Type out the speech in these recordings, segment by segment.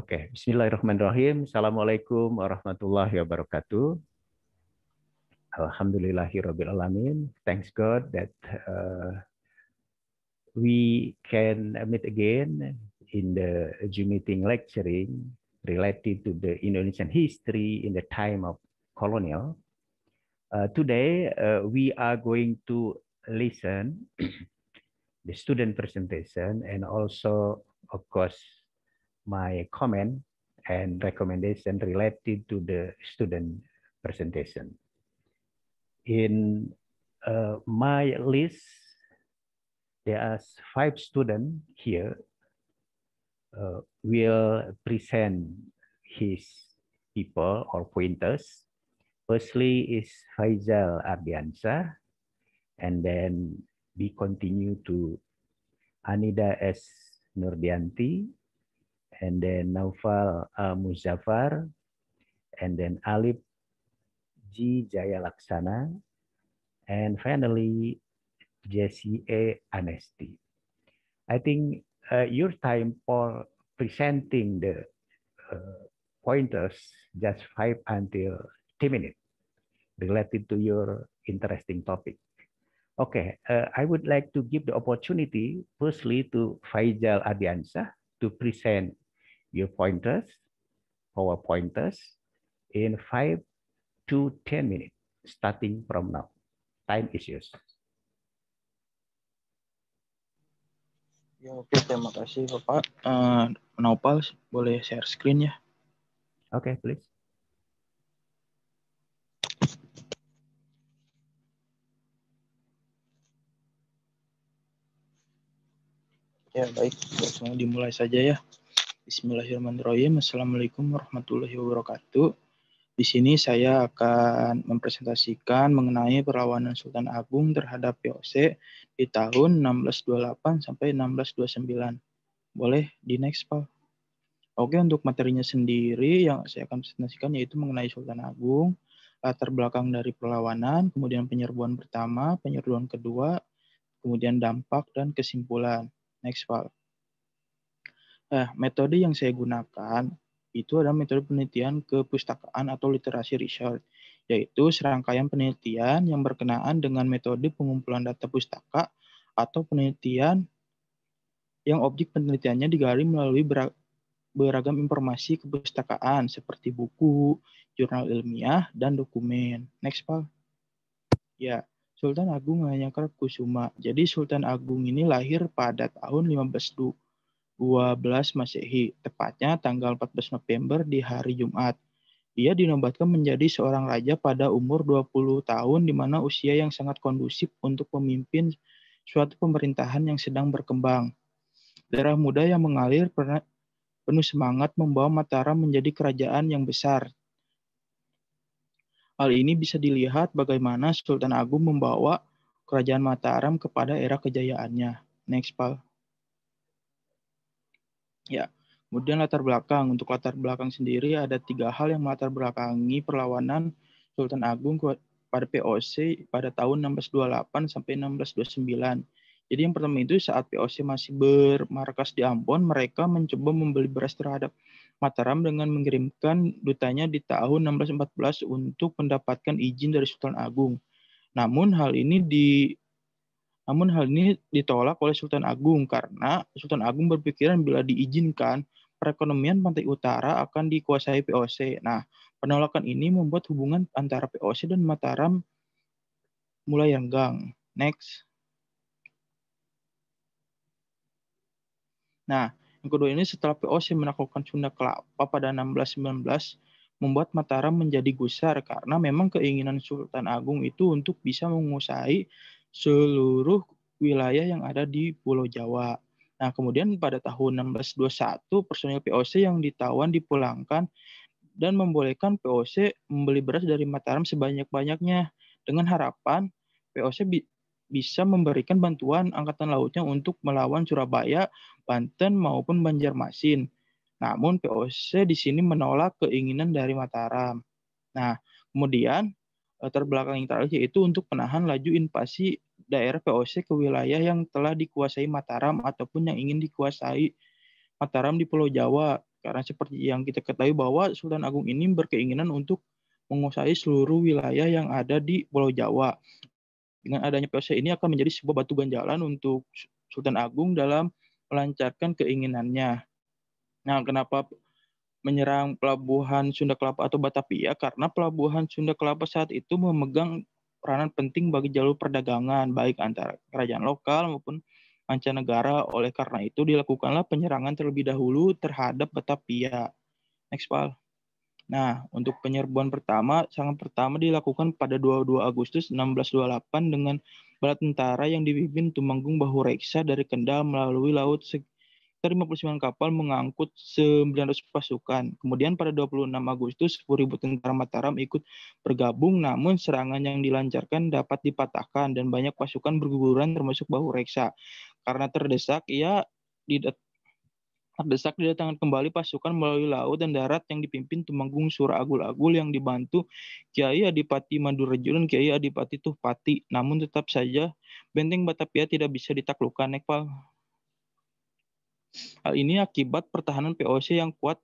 Oke, bismillahirrahmanirrahim. Assalamualaikum warahmatullahi wabarakatuh. alamin. Thanks God that uh, we can meet again in the Zoom meeting lecturing related to the Indonesian history in the time of colonial. Uh, today, uh, we are going to listen the student presentation and also, of course, my comment and recommendation related to the student presentation. In uh, my list, there are five students here uh, will present his people or pointers. Firstly is Faisal Ardiansa, and then we continue to Anida S. Nurdianti, and then Naufal uh, Muzaffar, and then Alip G. Jaya Laksana, and finally Jesse A. Anesti. I think uh, your time for presenting the uh, pointers just five until 10 minutes related to your interesting topic. Okay, uh, I would like to give the opportunity firstly to Faisal Adiansyah to present your pointers, power pointers in 5 to 10 minutes starting from now. Time is yours. Ya, oke, terima kasih Bapak. Uh, Naupal, boleh share screen ya? Oke, okay, please. Ya, baik. Langsung dimulai saja ya. Bismillahirrahmanirrahim. Assalamualaikum warahmatullahi wabarakatuh. Di sini saya akan mempresentasikan mengenai perlawanan Sultan Agung terhadap VOC di tahun 1628 sampai 1629. Boleh di next, Pak. Oke, untuk materinya sendiri yang saya akan presentasikan yaitu mengenai Sultan Agung, latar belakang dari perlawanan, kemudian penyerbuan pertama, penyerbuan kedua, kemudian dampak dan kesimpulan. Next, Pak. Eh, metode yang saya gunakan itu adalah metode penelitian kepustakaan atau literasi research, yaitu serangkaian penelitian yang berkenaan dengan metode pengumpulan data pustaka atau penelitian yang objek penelitiannya digali melalui beragam informasi kepustakaan seperti buku, jurnal ilmiah, dan dokumen. Next, Pak. Ya, Sultan Agung hanya Kusuma. Jadi Sultan Agung ini lahir pada tahun 1520 12 Masehi, tepatnya tanggal 14 November di hari Jumat. Ia dinobatkan menjadi seorang raja pada umur 20 tahun di mana usia yang sangat kondusif untuk memimpin suatu pemerintahan yang sedang berkembang. Darah muda yang mengalir penuh semangat membawa Mataram menjadi kerajaan yang besar. Hal ini bisa dilihat bagaimana Sultan Agung membawa kerajaan Mataram kepada era kejayaannya. Next, Pak. Ya, kemudian latar belakang. Untuk latar belakang sendiri ada tiga hal yang melatar belakangi perlawanan Sultan Agung pada POC pada tahun 1628 sampai 1629. Jadi yang pertama itu saat POC masih bermarkas di Ambon, mereka mencoba membeli beras terhadap Mataram dengan mengirimkan dutanya di tahun 1614 untuk mendapatkan izin dari Sultan Agung. Namun hal ini di namun hal ini ditolak oleh Sultan Agung karena Sultan Agung berpikiran bila diizinkan perekonomian pantai utara akan dikuasai POC. Nah, penolakan ini membuat hubungan antara POC dan Mataram mulai renggang. Next. Nah, yang kedua ini setelah POC menaklukkan Sunda Kelapa pada 1619, membuat Mataram menjadi gusar karena memang keinginan Sultan Agung itu untuk bisa menguasai seluruh wilayah yang ada di Pulau Jawa. Nah, kemudian pada tahun 1621 personil POC yang ditawan dipulangkan dan membolehkan POC membeli beras dari Mataram sebanyak-banyaknya dengan harapan POC bi bisa memberikan bantuan angkatan lautnya untuk melawan Surabaya, Banten maupun Banjarmasin. Namun POC di sini menolak keinginan dari Mataram. Nah, kemudian Eh, terbelakang interaksi itu untuk penahan laju invasi daerah VOC ke wilayah yang telah dikuasai Mataram ataupun yang ingin dikuasai Mataram di Pulau Jawa. Karena seperti yang kita ketahui bahwa Sultan Agung ini berkeinginan untuk menguasai seluruh wilayah yang ada di Pulau Jawa. Dengan adanya VOC ini akan menjadi sebuah batu ganjalan untuk Sultan Agung dalam melancarkan keinginannya. Nah, kenapa menyerang pelabuhan Sunda Kelapa atau Batavia karena pelabuhan Sunda Kelapa saat itu memegang peranan penting bagi jalur perdagangan baik antara kerajaan lokal maupun mancanegara. Oleh karena itu dilakukanlah penyerangan terlebih dahulu terhadap Batavia. Next, pal Nah, untuk penyerbuan pertama, sangat pertama dilakukan pada 22 Agustus 1628 dengan bala tentara yang dipimpin Tumenggung Bahureksa dari Kendal melalui laut sekitar 59 kapal mengangkut 900 pasukan. Kemudian pada 26 Agustus 10.000 tentara Mataram ikut bergabung namun serangan yang dilancarkan dapat dipatahkan dan banyak pasukan berguguran termasuk Bahu Reksa. Karena terdesak ia didat terdesak didatangkan kembali pasukan melalui laut dan darat yang dipimpin Tumenggung Sura Agul-Agul yang dibantu Kiai Adipati Madurejo dan Kiai Adipati Tuhpati. Namun tetap saja benteng Batapia tidak bisa ditaklukkan. Nepal Hal ini akibat pertahanan POC yang kuat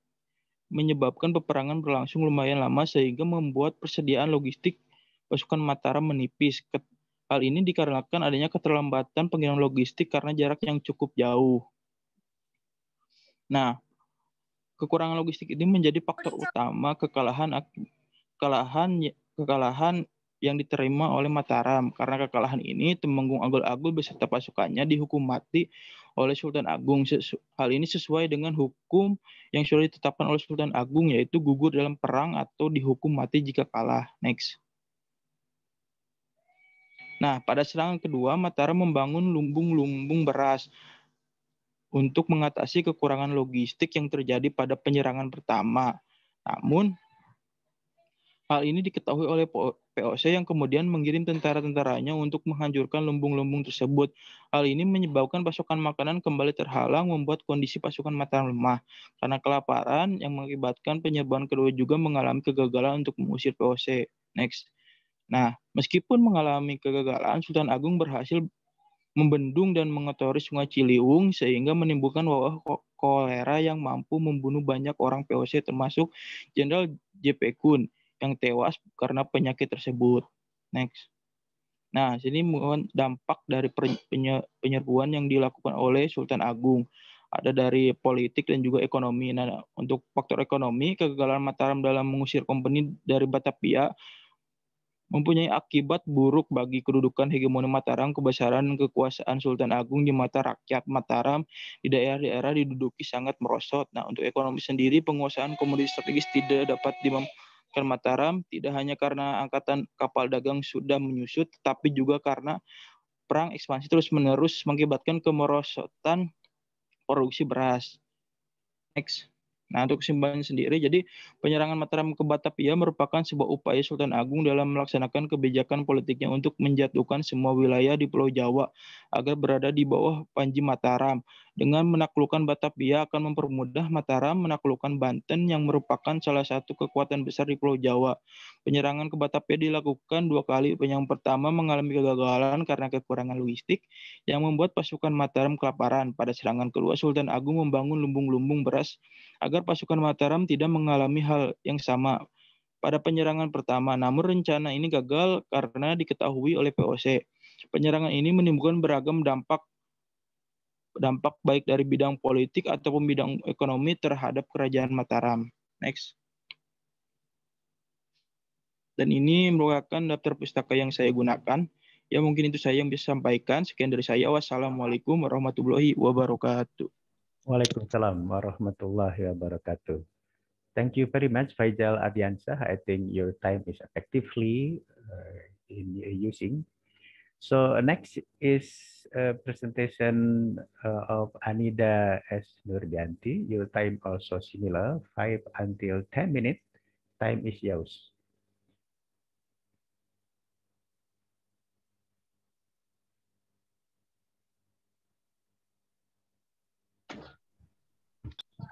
menyebabkan peperangan berlangsung lumayan lama sehingga membuat persediaan logistik pasukan Mataram menipis. Hal ini dikarenakan adanya keterlambatan pengiriman logistik karena jarak yang cukup jauh. Nah, kekurangan logistik ini menjadi faktor utama kekalahan kekalahan kekalahan yang diterima oleh Mataram. Karena kekalahan ini Temenggung Agul-Agul beserta pasukannya dihukum mati oleh Sultan Agung. Hal ini sesuai dengan hukum yang sudah ditetapkan oleh Sultan Agung yaitu gugur dalam perang atau dihukum mati jika kalah. Next. Nah, pada serangan kedua Mataram membangun lumbung-lumbung beras untuk mengatasi kekurangan logistik yang terjadi pada penyerangan pertama. Namun, Hal ini diketahui oleh POC yang kemudian mengirim tentara-tentaranya untuk menghancurkan lumbung-lumbung tersebut. Hal ini menyebabkan pasokan makanan kembali terhalang, membuat kondisi pasukan matang lemah. Karena kelaparan yang mengakibatkan penyebaran kedua juga mengalami kegagalan untuk mengusir POC. Next. Nah, meskipun mengalami kegagalan, Sultan Agung berhasil membendung dan mengotori Sungai Ciliwung sehingga menimbulkan wabah kolera yang mampu membunuh banyak orang POC termasuk Jenderal JP Kun yang tewas karena penyakit tersebut. Next. Nah, sini dampak dari penyerbuan yang dilakukan oleh Sultan Agung. Ada dari politik dan juga ekonomi. Nah, untuk faktor ekonomi, kegagalan Mataram dalam mengusir company dari Batavia mempunyai akibat buruk bagi kedudukan hegemoni Mataram, kebesaran kekuasaan Sultan Agung di mata rakyat Mataram di daerah-daerah diduduki sangat merosot. Nah, untuk ekonomi sendiri, penguasaan komoditi strategis tidak dapat dimampu meninggalkan Mataram tidak hanya karena angkatan kapal dagang sudah menyusut, tapi juga karena perang ekspansi terus-menerus mengakibatkan kemerosotan produksi beras. Next. Nah, untuk kesimpulan sendiri, jadi penyerangan Mataram ke Batavia merupakan sebuah upaya Sultan Agung dalam melaksanakan kebijakan politiknya untuk menjatuhkan semua wilayah di Pulau Jawa agar berada di bawah Panji Mataram. Dengan menaklukkan Batavia akan mempermudah Mataram menaklukkan Banten yang merupakan salah satu kekuatan besar di Pulau Jawa. Penyerangan ke Batavia dilakukan dua kali. Yang pertama mengalami kegagalan karena kekurangan logistik yang membuat pasukan Mataram kelaparan. Pada serangan kedua Sultan Agung membangun lumbung-lumbung beras agar pasukan Mataram tidak mengalami hal yang sama pada penyerangan pertama. Namun rencana ini gagal karena diketahui oleh POC. Penyerangan ini menimbulkan beragam dampak dampak baik dari bidang politik ataupun bidang ekonomi terhadap kerajaan Mataram. Next. Dan ini merupakan daftar pustaka yang saya gunakan. Ya mungkin itu saya yang bisa sampaikan. Sekian dari saya. Wassalamualaikum warahmatullahi wabarakatuh. Waalaikumsalam warahmatullahi wabarakatuh. Thank you very much, Faisal Adiansa. I think your time is effectively uh, in uh, using. So next is a presentation uh, of Anida S. Nurdianti. Your time also similar, 5 until 10 minutes. Time is yours.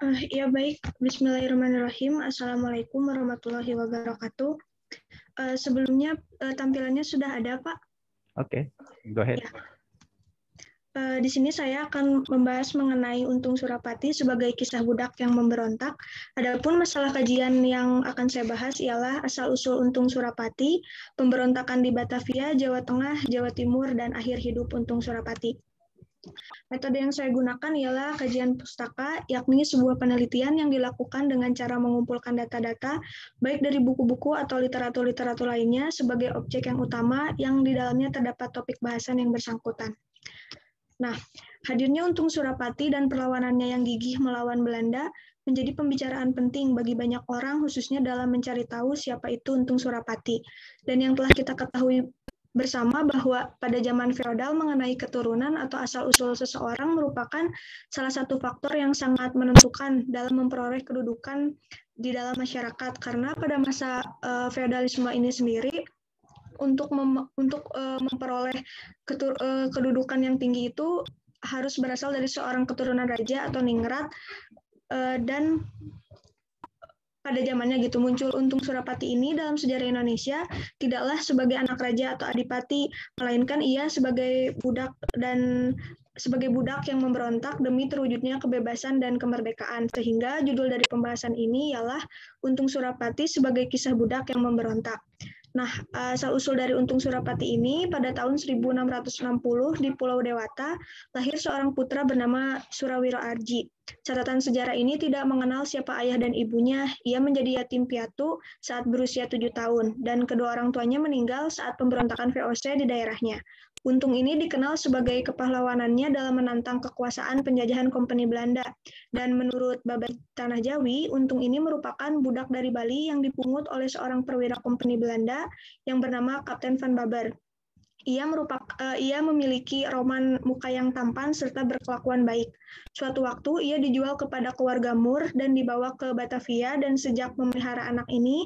Uh, ya baik, Bismillahirrahmanirrahim. Assalamualaikum warahmatullahi wabarakatuh. Uh, sebelumnya uh, tampilannya sudah ada Pak? Oke, okay. go ahead. Ya. Eh, di sini saya akan membahas mengenai Untung Surapati sebagai kisah budak yang memberontak. Adapun masalah kajian yang akan saya bahas ialah asal-usul Untung Surapati, pemberontakan di Batavia, Jawa Tengah, Jawa Timur, dan akhir hidup Untung Surapati. Metode yang saya gunakan ialah kajian pustaka, yakni sebuah penelitian yang dilakukan dengan cara mengumpulkan data-data, baik dari buku-buku atau literatur-literatur lainnya, sebagai objek yang utama yang di dalamnya terdapat topik bahasan yang bersangkutan. Nah, hadirnya Untung Surapati dan perlawanannya yang gigih melawan Belanda menjadi pembicaraan penting bagi banyak orang, khususnya dalam mencari tahu siapa itu Untung Surapati. Dan yang telah kita ketahui bersama bahwa pada zaman feodal mengenai keturunan atau asal-usul seseorang merupakan salah satu faktor yang sangat menentukan dalam memperoleh kedudukan di dalam masyarakat karena pada masa uh, feodalisme ini sendiri untuk mem untuk uh, memperoleh ketur uh, kedudukan yang tinggi itu harus berasal dari seorang keturunan raja atau ningrat uh, dan pada zamannya gitu muncul Untung Surapati ini dalam sejarah Indonesia tidaklah sebagai anak raja atau adipati melainkan ia sebagai budak dan sebagai budak yang memberontak demi terwujudnya kebebasan dan kemerdekaan. Sehingga judul dari pembahasan ini ialah Untung Surapati sebagai kisah budak yang memberontak. Nah, asal-usul eh, dari Untung Surapati ini pada tahun 1660 di Pulau Dewata lahir seorang putra bernama Surawiro Arji. Catatan sejarah ini tidak mengenal siapa ayah dan ibunya. Ia menjadi yatim piatu saat berusia tujuh tahun dan kedua orang tuanya meninggal saat pemberontakan VOC di daerahnya. Untung ini dikenal sebagai kepahlawanannya dalam menantang kekuasaan penjajahan Kompeni Belanda. Dan menurut Babat Tanah Jawi, Untung ini merupakan budak dari Bali yang dipungut oleh seorang perwira Kompeni Belanda yang bernama Kapten Van Baber. Ia merupakan uh, eh, ia memiliki roman muka yang tampan serta berkelakuan baik. Suatu waktu ia dijual kepada keluarga Mur dan dibawa ke Batavia dan sejak memelihara anak ini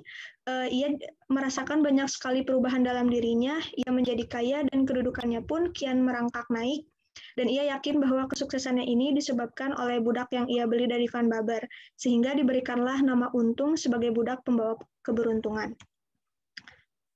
Eh, ia merasakan banyak sekali perubahan dalam dirinya, ia menjadi kaya dan kedudukannya pun kian merangkak naik. Dan ia yakin bahwa kesuksesannya ini disebabkan oleh budak yang ia beli dari Van Baber, sehingga diberikanlah nama Untung sebagai budak pembawa keberuntungan.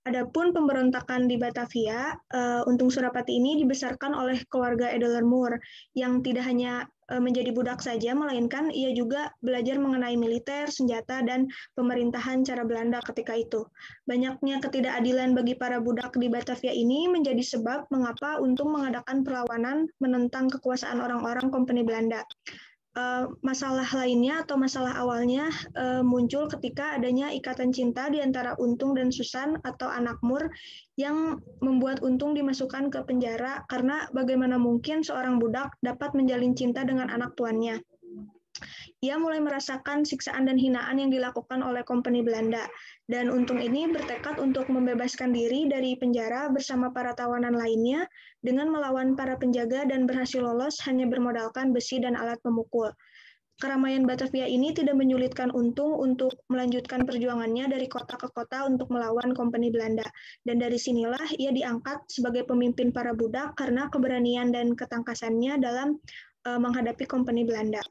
Adapun pemberontakan di Batavia, uh, Untung Surapati ini dibesarkan oleh keluarga Edler Moore yang tidak hanya Eh, menjadi budak saja, melainkan ia juga belajar mengenai militer, senjata, dan pemerintahan cara Belanda ketika itu. Banyaknya ketidakadilan bagi para budak di Batavia ini menjadi sebab mengapa untuk mengadakan perlawanan menentang kekuasaan orang-orang Kompeni Belanda. Eh, masalah lainnya atau masalah awalnya uh, muncul ketika adanya ikatan cinta di antara Untung dan Susan atau anak Mur yang membuat Untung dimasukkan ke penjara karena bagaimana mungkin seorang budak dapat menjalin cinta dengan anak tuannya. Ia mulai merasakan siksaan dan hinaan yang dilakukan oleh kompeni Belanda, dan untung ini bertekad untuk membebaskan diri dari penjara bersama para tawanan lainnya dengan melawan para penjaga dan berhasil lolos hanya bermodalkan besi dan alat pemukul. Keramaian Batavia ini tidak menyulitkan Untung untuk melanjutkan perjuangannya dari kota ke kota untuk melawan kompeni Belanda. Dan dari sinilah ia diangkat sebagai pemimpin para budak karena keberanian dan ketangkasannya dalam uh, menghadapi kompeni Belanda.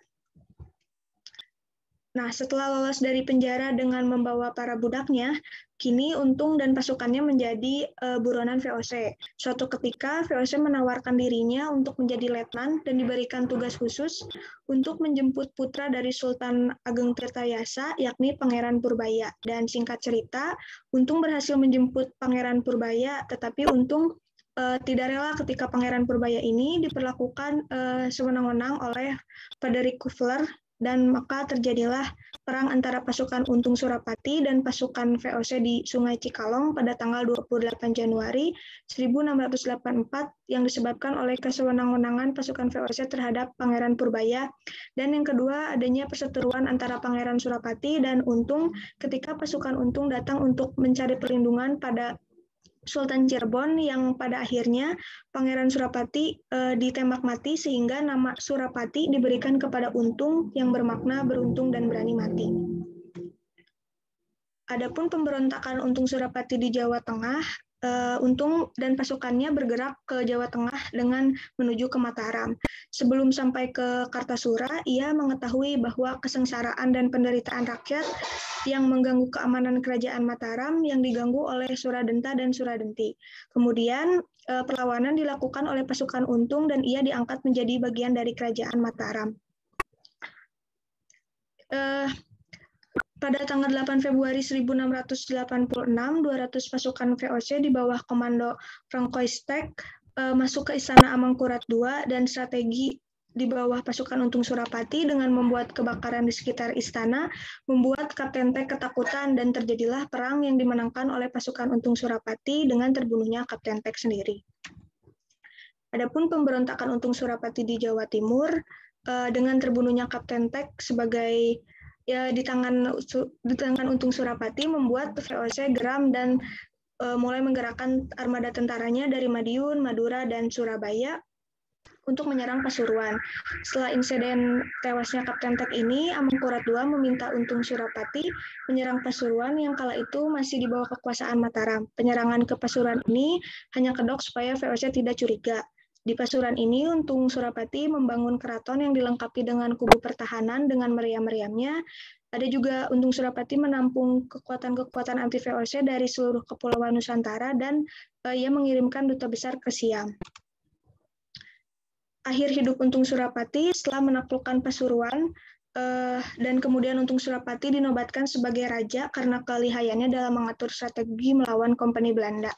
Nah, setelah lolos dari penjara dengan membawa para budaknya, kini Untung dan pasukannya menjadi uh, buronan VOC. Suatu ketika, VOC menawarkan dirinya untuk menjadi letnan dan diberikan tugas khusus untuk menjemput putra dari Sultan Ageng Tirtayasa, yakni Pangeran Purbaya. Dan singkat cerita, Untung berhasil menjemput Pangeran Purbaya, tetapi Untung uh, tidak rela ketika Pangeran Purbaya ini diperlakukan uh, sewenang-wenang oleh Frederick Kufler dan maka terjadilah perang antara pasukan Untung Surapati dan pasukan VOC di Sungai Cikalong pada tanggal 28 Januari 1684 yang disebabkan oleh kesewenang-wenangan pasukan VOC terhadap Pangeran Purbaya dan yang kedua adanya perseteruan antara Pangeran Surapati dan Untung ketika pasukan Untung datang untuk mencari perlindungan pada Sultan Cirebon yang pada akhirnya Pangeran Surapati e, ditembak mati sehingga nama Surapati diberikan kepada Untung yang bermakna beruntung dan berani mati. Adapun pemberontakan Untung Surapati di Jawa Tengah uh, Untung dan pasukannya bergerak ke Jawa Tengah dengan menuju ke Mataram. Sebelum sampai ke Kartasura, ia mengetahui bahwa kesengsaraan dan penderitaan rakyat yang mengganggu keamanan kerajaan Mataram yang diganggu oleh Suradenta dan Suradenti. Kemudian uh, perlawanan dilakukan oleh pasukan Untung dan ia diangkat menjadi bagian dari kerajaan Mataram. Uh, pada tanggal 8 Februari 1686, 200 pasukan VOC di bawah komando Francoistek uh, eh, masuk ke Istana Amangkurat II dan strategi di bawah pasukan Untung Surapati dengan membuat kebakaran di sekitar istana, membuat Kapten Tech ketakutan dan terjadilah perang yang dimenangkan oleh pasukan Untung Surapati dengan terbunuhnya Kapten Tech sendiri. Adapun pemberontakan Untung Surapati di Jawa Timur eh, dengan terbunuhnya Kapten Tech sebagai ya di tangan di tangan Untung Surapati membuat VOC geram dan e, mulai menggerakkan armada tentaranya dari Madiun, Madura dan Surabaya untuk menyerang Pasuruan. Setelah insiden tewasnya Kapten Tek ini, Amangkurat II meminta Untung Surapati menyerang Pasuruan yang kala itu masih di bawah kekuasaan Mataram. Penyerangan ke Pasuruan ini hanya kedok supaya VOC tidak curiga. Di Pasuruan ini, Untung Surapati membangun keraton yang dilengkapi dengan kubu pertahanan dengan meriam-meriamnya. Ada juga Untung Surapati menampung kekuatan-kekuatan anti VOC dari seluruh kepulauan Nusantara dan uh, ia mengirimkan duta besar ke Siam. Akhir hidup Untung Surapati setelah menaklukkan Pasuruan, Uh, dan kemudian Untung Surapati dinobatkan sebagai raja karena kelihayannya dalam mengatur strategi melawan kompeni Belanda.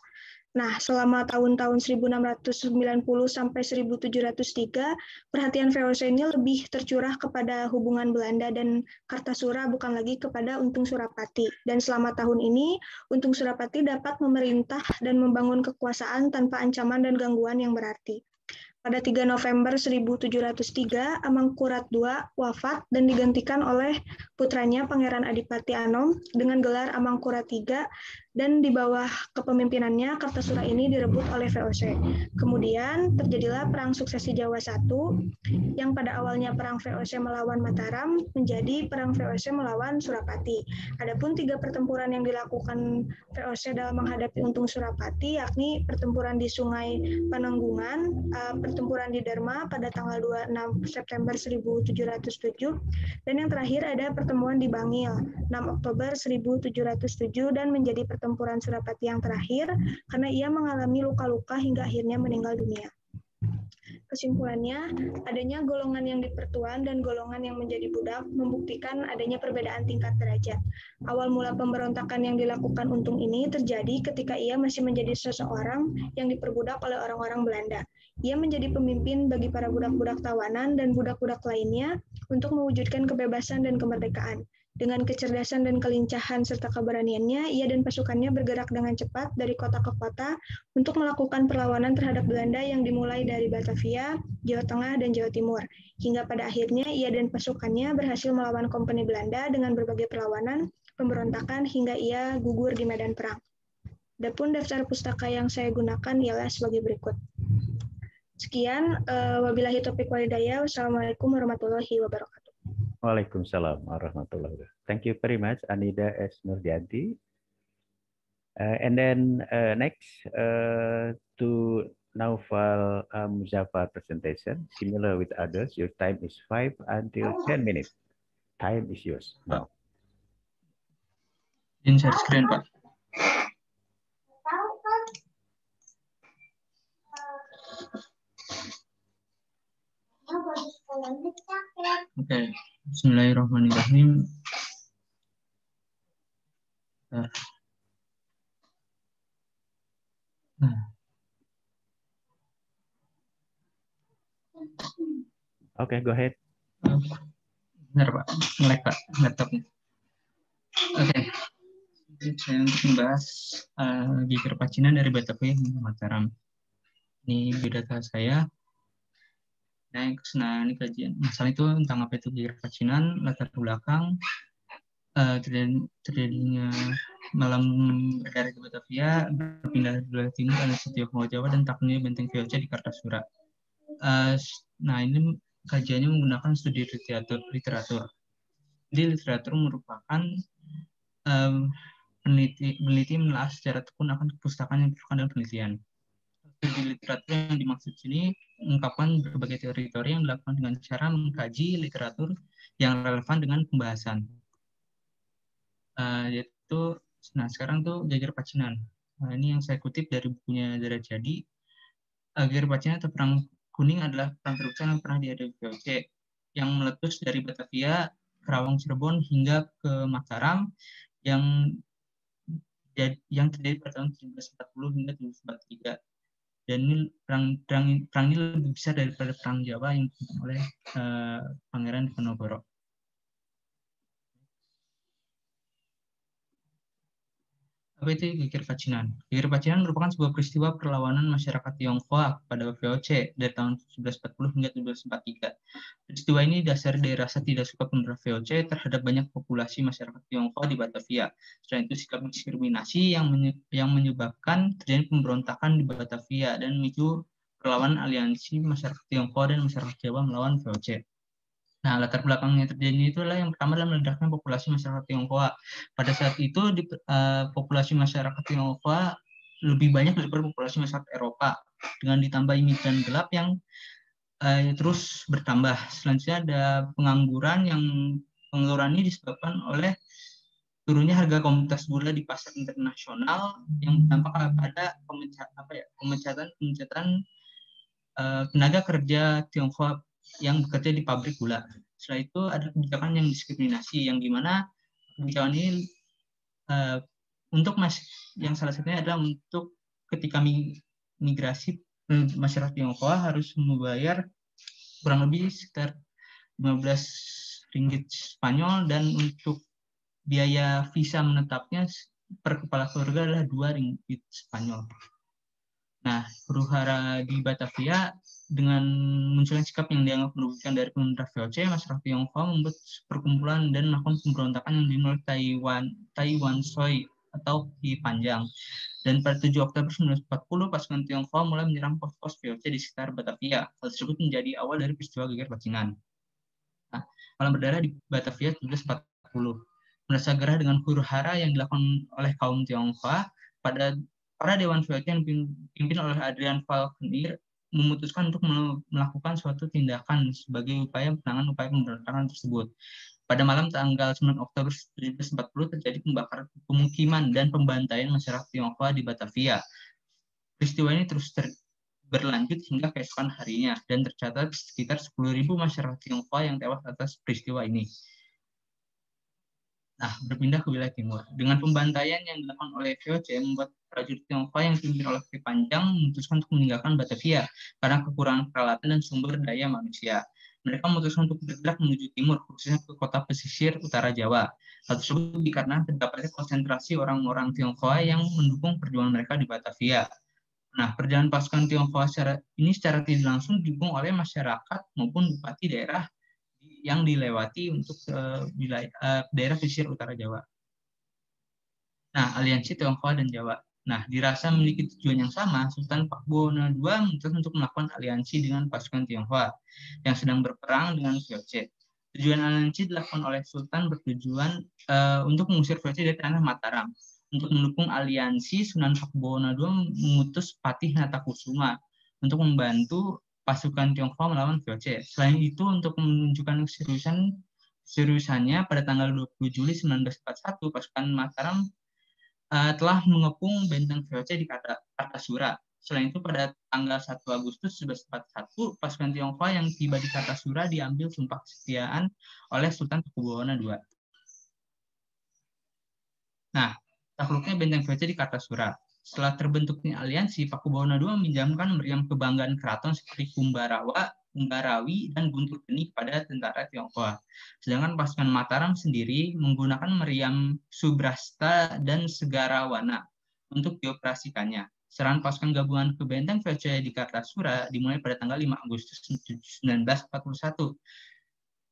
Nah, selama tahun-tahun 1690 sampai 1703, perhatian VOC ini lebih tercurah kepada hubungan Belanda dan Kartasura bukan lagi kepada Untung Surapati. Dan selama tahun ini, Untung Surapati dapat memerintah dan membangun kekuasaan tanpa ancaman dan gangguan yang berarti. Pada 3 November 1703, Amangkurat II wafat dan digantikan oleh putranya Pangeran Adipati Anom dengan gelar Amangkurat III dan di bawah kepemimpinannya Kartasura ini direbut oleh VOC. Kemudian terjadilah Perang Suksesi Jawa I yang pada awalnya Perang VOC melawan Mataram menjadi Perang VOC melawan Surapati. Adapun tiga pertempuran yang dilakukan VOC dalam menghadapi Untung Surapati yakni pertempuran di Sungai Penanggungan, eh, pertempuran di Dharma pada tanggal 26 September 1707, dan yang terakhir ada pertemuan di Bangil 6 Oktober 1707 dan menjadi pertempuran pertempuran Surapati yang terakhir karena ia mengalami luka-luka hingga akhirnya meninggal dunia. Kesimpulannya, adanya golongan yang dipertuan dan golongan yang menjadi budak membuktikan adanya perbedaan tingkat derajat. Awal mula pemberontakan yang dilakukan Untung ini terjadi ketika ia masih menjadi seseorang yang diperbudak oleh orang-orang Belanda. Ia menjadi pemimpin bagi para budak-budak tawanan dan budak-budak lainnya untuk mewujudkan kebebasan dan kemerdekaan. Dengan kecerdasan dan kelincahan serta keberaniannya, ia dan pasukannya bergerak dengan cepat dari kota ke kota untuk melakukan perlawanan terhadap Belanda yang dimulai dari Batavia, Jawa Tengah, dan Jawa Timur. Hingga pada akhirnya, ia dan pasukannya berhasil melawan kompeni Belanda dengan berbagai perlawanan, pemberontakan, hingga ia gugur di medan perang. Adapun daftar pustaka yang saya gunakan ialah sebagai berikut. Sekian, uh, wabillahi topik walidaya, Wassalamualaikum warahmatullahi wabarakatuh. Waalaikumsalam warahmatullahi wabarakatuh. Thank you very much, Anida S. Nurdianti. Uh, and then uh, next uh, to Naufal uh, Muzaffar presentation, similar with others, your time is five until 10 minutes. Time is yours now. In share screen, Pak. Oke, okay. Bismillahirrahmanirrahim. Nah. Nah. Oke, okay, go ahead. Benar, Pak. ngelek Pak, laptopnya. Oke. Okay. Saya untuk membahas uh, eh, giger pacinan dari Batavia Mataram. Ini biodata saya next nah ini kajian masalah itu tentang apa itu gairah latar belakang uh, terjadi, terjadinya malam dari ke Batavia berpindah ke wilayah timur ada setiap mau Jawa dan takutnya benteng VOC di Kartasura uh, nah ini kajiannya menggunakan studi literatur literatur di literatur merupakan um, peneliti, peneliti menelaah secara tekun akan perpustakaan yang diperlukan dalam penelitian studi literatur yang dimaksud sini ungkapan berbagai teori-teori yang dilakukan dengan cara mengkaji literatur yang relevan dengan pembahasan. Uh, yaitu, nah sekarang tuh Jajar Pacinan. Nah, ini yang saya kutip dari bukunya Zara Jadi. Eh, Agar Pacinan atau Perang Kuning adalah perang terbesar yang pernah dihadapi VOC yang meletus dari Batavia, Kerawang, Cirebon hingga ke Mataram yang yang terjadi pada tahun 1940 hingga 1943 dan ini perang perang perang ini lebih besar daripada perang Jawa yang oleh uh, Pangeran Diponegoro. apa itu kikir Pacinan? Kikir Pacinan merupakan sebuah peristiwa perlawanan masyarakat Tionghoa kepada VOC dari tahun 1740 hingga 1743. Peristiwa ini dasar dari rasa tidak suka pemerintah VOC terhadap banyak populasi masyarakat Tionghoa di Batavia. Selain itu sikap diskriminasi yang yang menyebabkan terjadi pemberontakan di Batavia dan memicu perlawanan aliansi masyarakat Tionghoa dan masyarakat Jawa melawan VOC. Nah, latar belakangnya terjadi itu adalah yang pertama adalah meledaknya populasi masyarakat Tionghoa. Pada saat itu di, uh, populasi masyarakat Tionghoa lebih banyak daripada populasi masyarakat Eropa dengan ditambah imigran gelap yang uh, terus bertambah. Selanjutnya ada pengangguran yang pengangguran ini disebabkan oleh turunnya harga komunitas gula di pasar internasional yang berdampak pada pemecatan apa pemecatan ya, pemecatan uh, eh, tenaga kerja Tionghoa yang bekerja di pabrik gula. Setelah itu ada kebijakan yang diskriminasi, yang dimana kebijakan ini uh, untuk mas yang salah satunya adalah untuk ketika migrasi hmm, masyarakat Tionghoa harus membayar kurang lebih sekitar 15 ringgit Spanyol dan untuk biaya visa menetapnya per kepala keluarga adalah dua ringgit Spanyol. Nah, huru-hara di Batavia dengan munculnya sikap yang dianggap merugikan dari pemerintah VOC, masyarakat Tionghoa membuat perkumpulan dan melakukan pemberontakan yang dimulai Taiwan Taiwan Soi atau di Panjang. Dan pada 7 Oktober 1940, pasukan Tionghoa mulai menyerang pos-pos VOC di sekitar Batavia. Hal tersebut menjadi awal dari peristiwa geger bacingan. Nah, malam berdarah di Batavia 1940. Merasa gerah dengan huru-hara yang dilakukan oleh kaum Tionghoa, pada Para dewan Swedia yang dipimpin oleh Adrian Falkner memutuskan untuk melakukan suatu tindakan sebagai upaya penanganan upaya pemberontakan tersebut. Pada malam tanggal 9 Oktober 1940 terjadi pembakaran pemukiman dan pembantaian masyarakat Tionghoa di Batavia. Peristiwa ini terus ter berlanjut hingga keesokan harinya dan tercatat sekitar 10.000 masyarakat Tionghoa yang tewas atas peristiwa ini. Nah, berpindah ke wilayah timur. Dengan pembantaian yang dilakukan oleh VOC membuat prajurit Tiongkok yang dipimpin oleh Ki Panjang memutuskan untuk meninggalkan Batavia karena kekurangan peralatan dan sumber daya manusia. Mereka memutuskan untuk bergerak menuju timur, khususnya ke kota pesisir utara Jawa. Hal tersebut dikarenakan terdapatnya konsentrasi orang-orang Tiongkok yang mendukung perjuangan mereka di Batavia. Nah, perjalanan pasukan Tiongkok secara, ini secara tidak langsung didukung oleh masyarakat maupun bupati daerah yang dilewati untuk uh, wilayah uh, daerah pesisir utara Jawa. Nah, aliansi Tiongkok dan Jawa. Nah, dirasa memiliki tujuan yang sama, Sultan Pak Buwono II memutuskan untuk melakukan aliansi dengan pasukan Tionghoa yang sedang berperang dengan VOC. Tujuan aliansi dilakukan oleh Sultan bertujuan uh, untuk mengusir VOC dari tanah Mataram. Untuk mendukung aliansi, Sunan Pakbono II mengutus Patih Natakusuma untuk membantu pasukan Tionghoa melawan VOC. Selain itu, untuk menunjukkan keseriusan seriusannya pada tanggal 20 Juli 1941, pasukan Mataram Eh, telah mengepung benteng VOC di Kartasura. Selain itu, pada tanggal 1 Agustus 1941, pasukan Tionghoa yang tiba di Kartasura diambil sumpah kesetiaan oleh Sultan Tukubuwono II. Nah, takluknya benteng VOC di Kartasura. Setelah terbentuknya aliansi, Pakubuwono II meminjamkan meriam kebanggaan keraton seperti Kumbarawa, Unggarawi dan Guntur Geni kepada tentara Tionghoa. Sedangkan pasukan Mataram sendiri menggunakan meriam Subrasta dan Segarawana untuk dioperasikannya. Serangan pasukan gabungan ke Benteng VOC di Kartasura dimulai pada tanggal 5 Agustus 1941.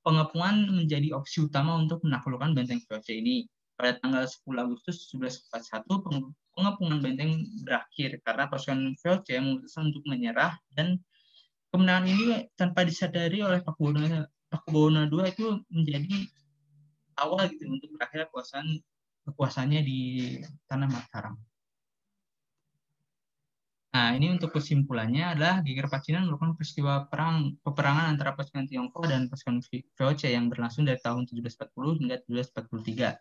Pengepungan menjadi opsi utama untuk menaklukkan Benteng VOC ini. Pada tanggal 10 Agustus 1941, pengepungan benteng berakhir karena pasukan VOC memutuskan untuk menyerah dan kemenangan ini tanpa disadari oleh Pak Bona II itu menjadi awal gitu untuk berakhir kekuasaan kekuasaannya di tanah Mataram. Nah, ini untuk kesimpulannya adalah Geger Pacinan merupakan peristiwa perang peperangan antara pasukan Tiongkok dan pasukan VOC yang berlangsung dari tahun 1740 hingga 1743.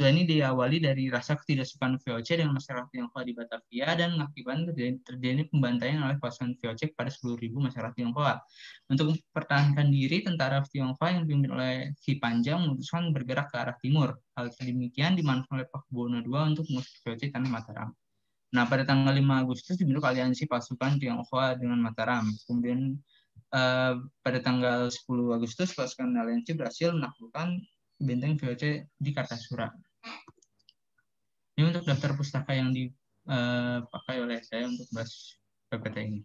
Peristiwa nah, ini diawali dari rasa ketidaksukaan VOC dengan masyarakat Tionghoa di Batavia dan mengakibatkan terjadi pembantaian oleh pasukan VOC pada 10.000 masyarakat Tionghoa. Untuk mempertahankan diri, tentara Tionghoa yang dipimpin oleh Ki Panjang memutuskan bergerak ke arah timur. Hal demikian dimanfaatkan oleh Pak Pakubono II untuk mengusir VOC tanah Mataram. Nah, pada tanggal 5 Agustus dibentuk aliansi pasukan Tionghoa dengan Mataram. Kemudian uh, pada tanggal 10 Agustus pasukan aliansi berhasil menaklukkan benteng VOC di Kartasura. Ini untuk daftar pustaka yang dipakai eh, oleh saya untuk bahas PPT ini.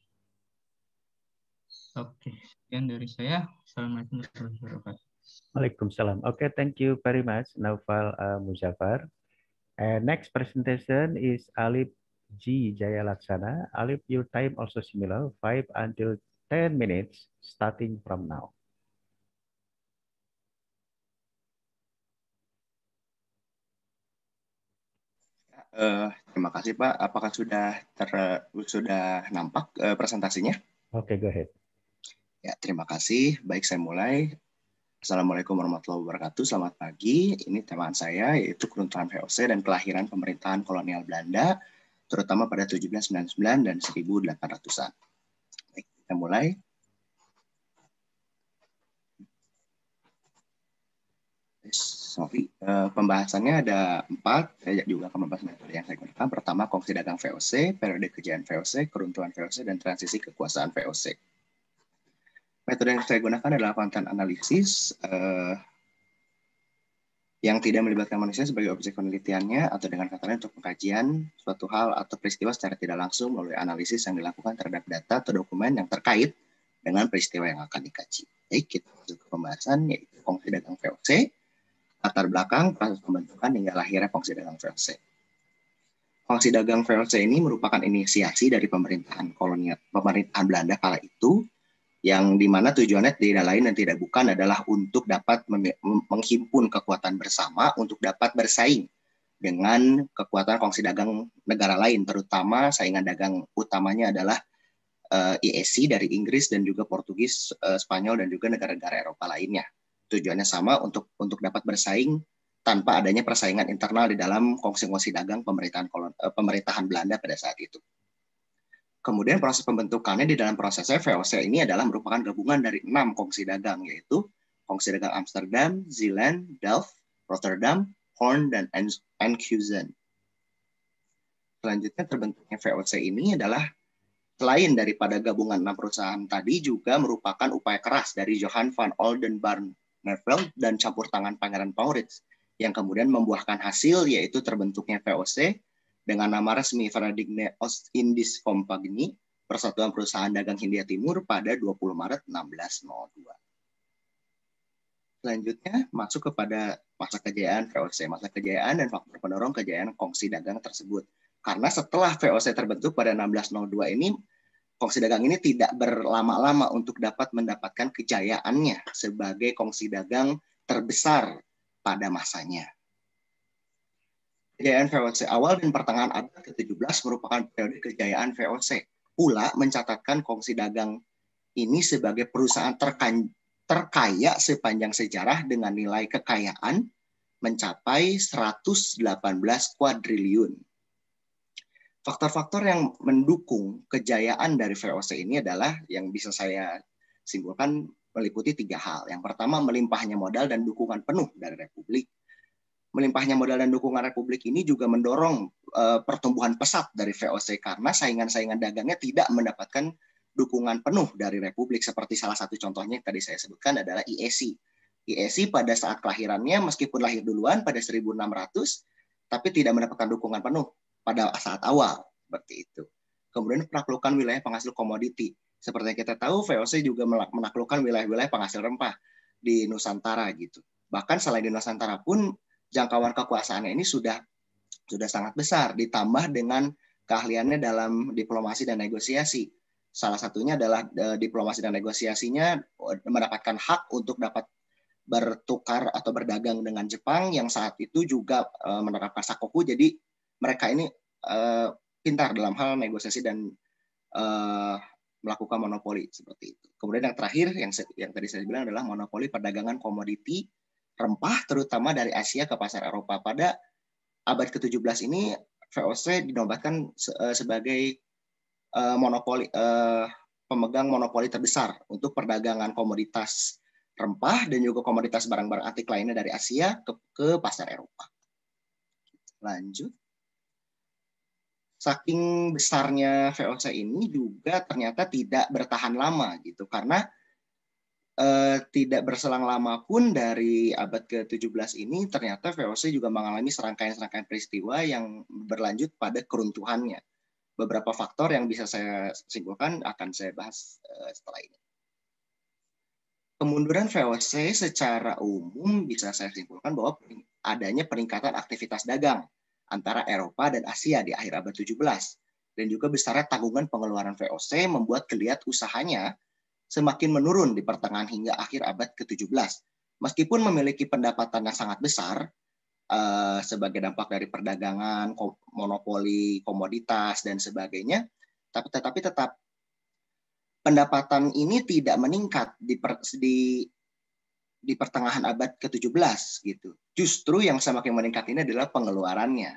Oke, sekian dari saya. Assalamualaikum warahmatullahi wabarakatuh. Waalaikumsalam. Okay, thank you very much, Naufal uh, Muzaffar. And next presentation is Alip G. Jaya Laksana. Alip, your time also similar, 5 until 10 minutes starting from now. Uh, terima kasih Pak. Apakah sudah ter sudah nampak uh, presentasinya? Oke, okay, go ahead. Ya, terima kasih. Baik, saya mulai. Assalamualaikum warahmatullahi wabarakatuh. Selamat pagi. Ini teman saya yaitu keruntuhan VOC dan kelahiran pemerintahan kolonial Belanda, terutama pada 1799 dan 1800-an. Baik, kita mulai. Yes sorry, Uh, eh, pembahasannya ada empat, saya juga akan membahas metode yang saya gunakan. Pertama, kongsi dagang VOC, periode kejadian VOC, keruntuhan VOC, dan transisi kekuasaan VOC. Metode yang saya gunakan adalah konten analisis uh, yang tidak melibatkan manusia sebagai objek penelitiannya atau dengan kata lain untuk pengkajian suatu hal atau peristiwa secara tidak langsung melalui analisis yang dilakukan terhadap data atau dokumen yang terkait dengan peristiwa yang akan dikaji. Baik, kita masuk ke pembahasan yaitu kongsi dagang VOC latar belakang proses pembentukan hingga lahirnya Kongsi Dagang VOC. Kongsi Dagang VOC ini merupakan inisiasi dari pemerintahan kolonial pemerintahan Belanda kala itu yang dimana tujuannya tidak lain dan tidak bukan adalah untuk dapat menghimpun kekuatan bersama untuk dapat bersaing dengan kekuatan kongsi dagang negara lain terutama saingan dagang utamanya adalah uh, dari Inggris dan juga Portugis, eh, Spanyol dan juga negara-negara Eropa lainnya tujuannya sama untuk untuk dapat bersaing tanpa adanya persaingan internal di dalam kongsi-kongsi dagang pemerintahan kolon, eh, pemerintahan Belanda pada saat itu. Kemudian proses pembentukannya di dalam proses VOC ini adalah merupakan gabungan dari enam kongsi dagang yaitu kongsi dagang Amsterdam, Zeeland, Delft, Rotterdam, Horn, dan Enkhuizen. Selanjutnya terbentuknya VOC ini adalah selain daripada gabungan enam perusahaan tadi juga merupakan upaya keras dari Johan van Oldenbarn Neville dan campur tangan Pangeran Pauritz yang kemudian membuahkan hasil yaitu terbentuknya VOC dengan nama resmi Veradigme Ost Indies Compagnie Persatuan Perusahaan Dagang Hindia Timur pada 20 Maret 1602. Selanjutnya masuk kepada masa kejayaan VOC, masa kejayaan dan faktor pendorong kejayaan kongsi dagang tersebut. Karena setelah VOC terbentuk pada 1602 ini kongsi dagang ini tidak berlama-lama untuk dapat mendapatkan kejayaannya sebagai kongsi dagang terbesar pada masanya. Kejayaan VOC awal dan pertengahan abad ke-17 merupakan periode kejayaan VOC. Pula mencatatkan kongsi dagang ini sebagai perusahaan terkaya sepanjang sejarah dengan nilai kekayaan mencapai 118 kuadriliun faktor-faktor yang mendukung kejayaan dari VOC ini adalah yang bisa saya simpulkan meliputi tiga hal. Yang pertama melimpahnya modal dan dukungan penuh dari Republik. Melimpahnya modal dan dukungan Republik ini juga mendorong e, pertumbuhan pesat dari VOC karena saingan-saingan dagangnya tidak mendapatkan dukungan penuh dari Republik seperti salah satu contohnya yang tadi saya sebutkan adalah IEC. IEC pada saat kelahirannya meskipun lahir duluan pada 1600 tapi tidak mendapatkan dukungan penuh pada saat awal seperti itu. Kemudian penaklukan wilayah penghasil komoditi. Seperti yang kita tahu, VOC juga menaklukkan wilayah-wilayah penghasil rempah di Nusantara gitu. Bahkan selain di Nusantara pun jangkauan kekuasaannya ini sudah sudah sangat besar ditambah dengan keahliannya dalam diplomasi dan negosiasi. Salah satunya adalah e, diplomasi dan negosiasinya e, mendapatkan hak untuk dapat bertukar atau berdagang dengan Jepang yang saat itu juga e, menerapkan sakoku jadi mereka ini uh, pintar dalam hal negosiasi dan uh, melakukan monopoli seperti itu. Kemudian yang terakhir yang yang tadi saya bilang adalah monopoli perdagangan komoditi rempah terutama dari Asia ke pasar Eropa. Pada abad ke-17 ini VOC dinobatkan se eh, sebagai uh, monopoli uh, pemegang monopoli terbesar untuk perdagangan komoditas rempah dan juga komoditas barang-barang antik lainnya dari Asia ke, ke pasar Eropa. Lanjut saking besarnya VOC ini juga ternyata tidak bertahan lama gitu karena eh, tidak berselang lama pun dari abad ke-17 ini ternyata VOC juga mengalami serangkaian-serangkaian peristiwa yang berlanjut pada keruntuhannya. Beberapa faktor yang bisa saya simpulkan akan saya bahas eh, setelah ini. Kemunduran VOC secara umum bisa saya simpulkan bahwa adanya peningkatan aktivitas dagang antara Eropa dan Asia di akhir abad 17. Dan juga besarnya tanggungan pengeluaran VOC membuat kelihat usahanya semakin menurun di pertengahan hingga akhir abad ke-17. Meskipun memiliki pendapatan yang sangat besar eh, sebagai dampak dari perdagangan, monopoli, komoditas, dan sebagainya, tapi tetapi tetap pendapatan ini tidak meningkat di, per, di di pertengahan abad ke-17 gitu. Justru yang semakin meningkat ini adalah pengeluarannya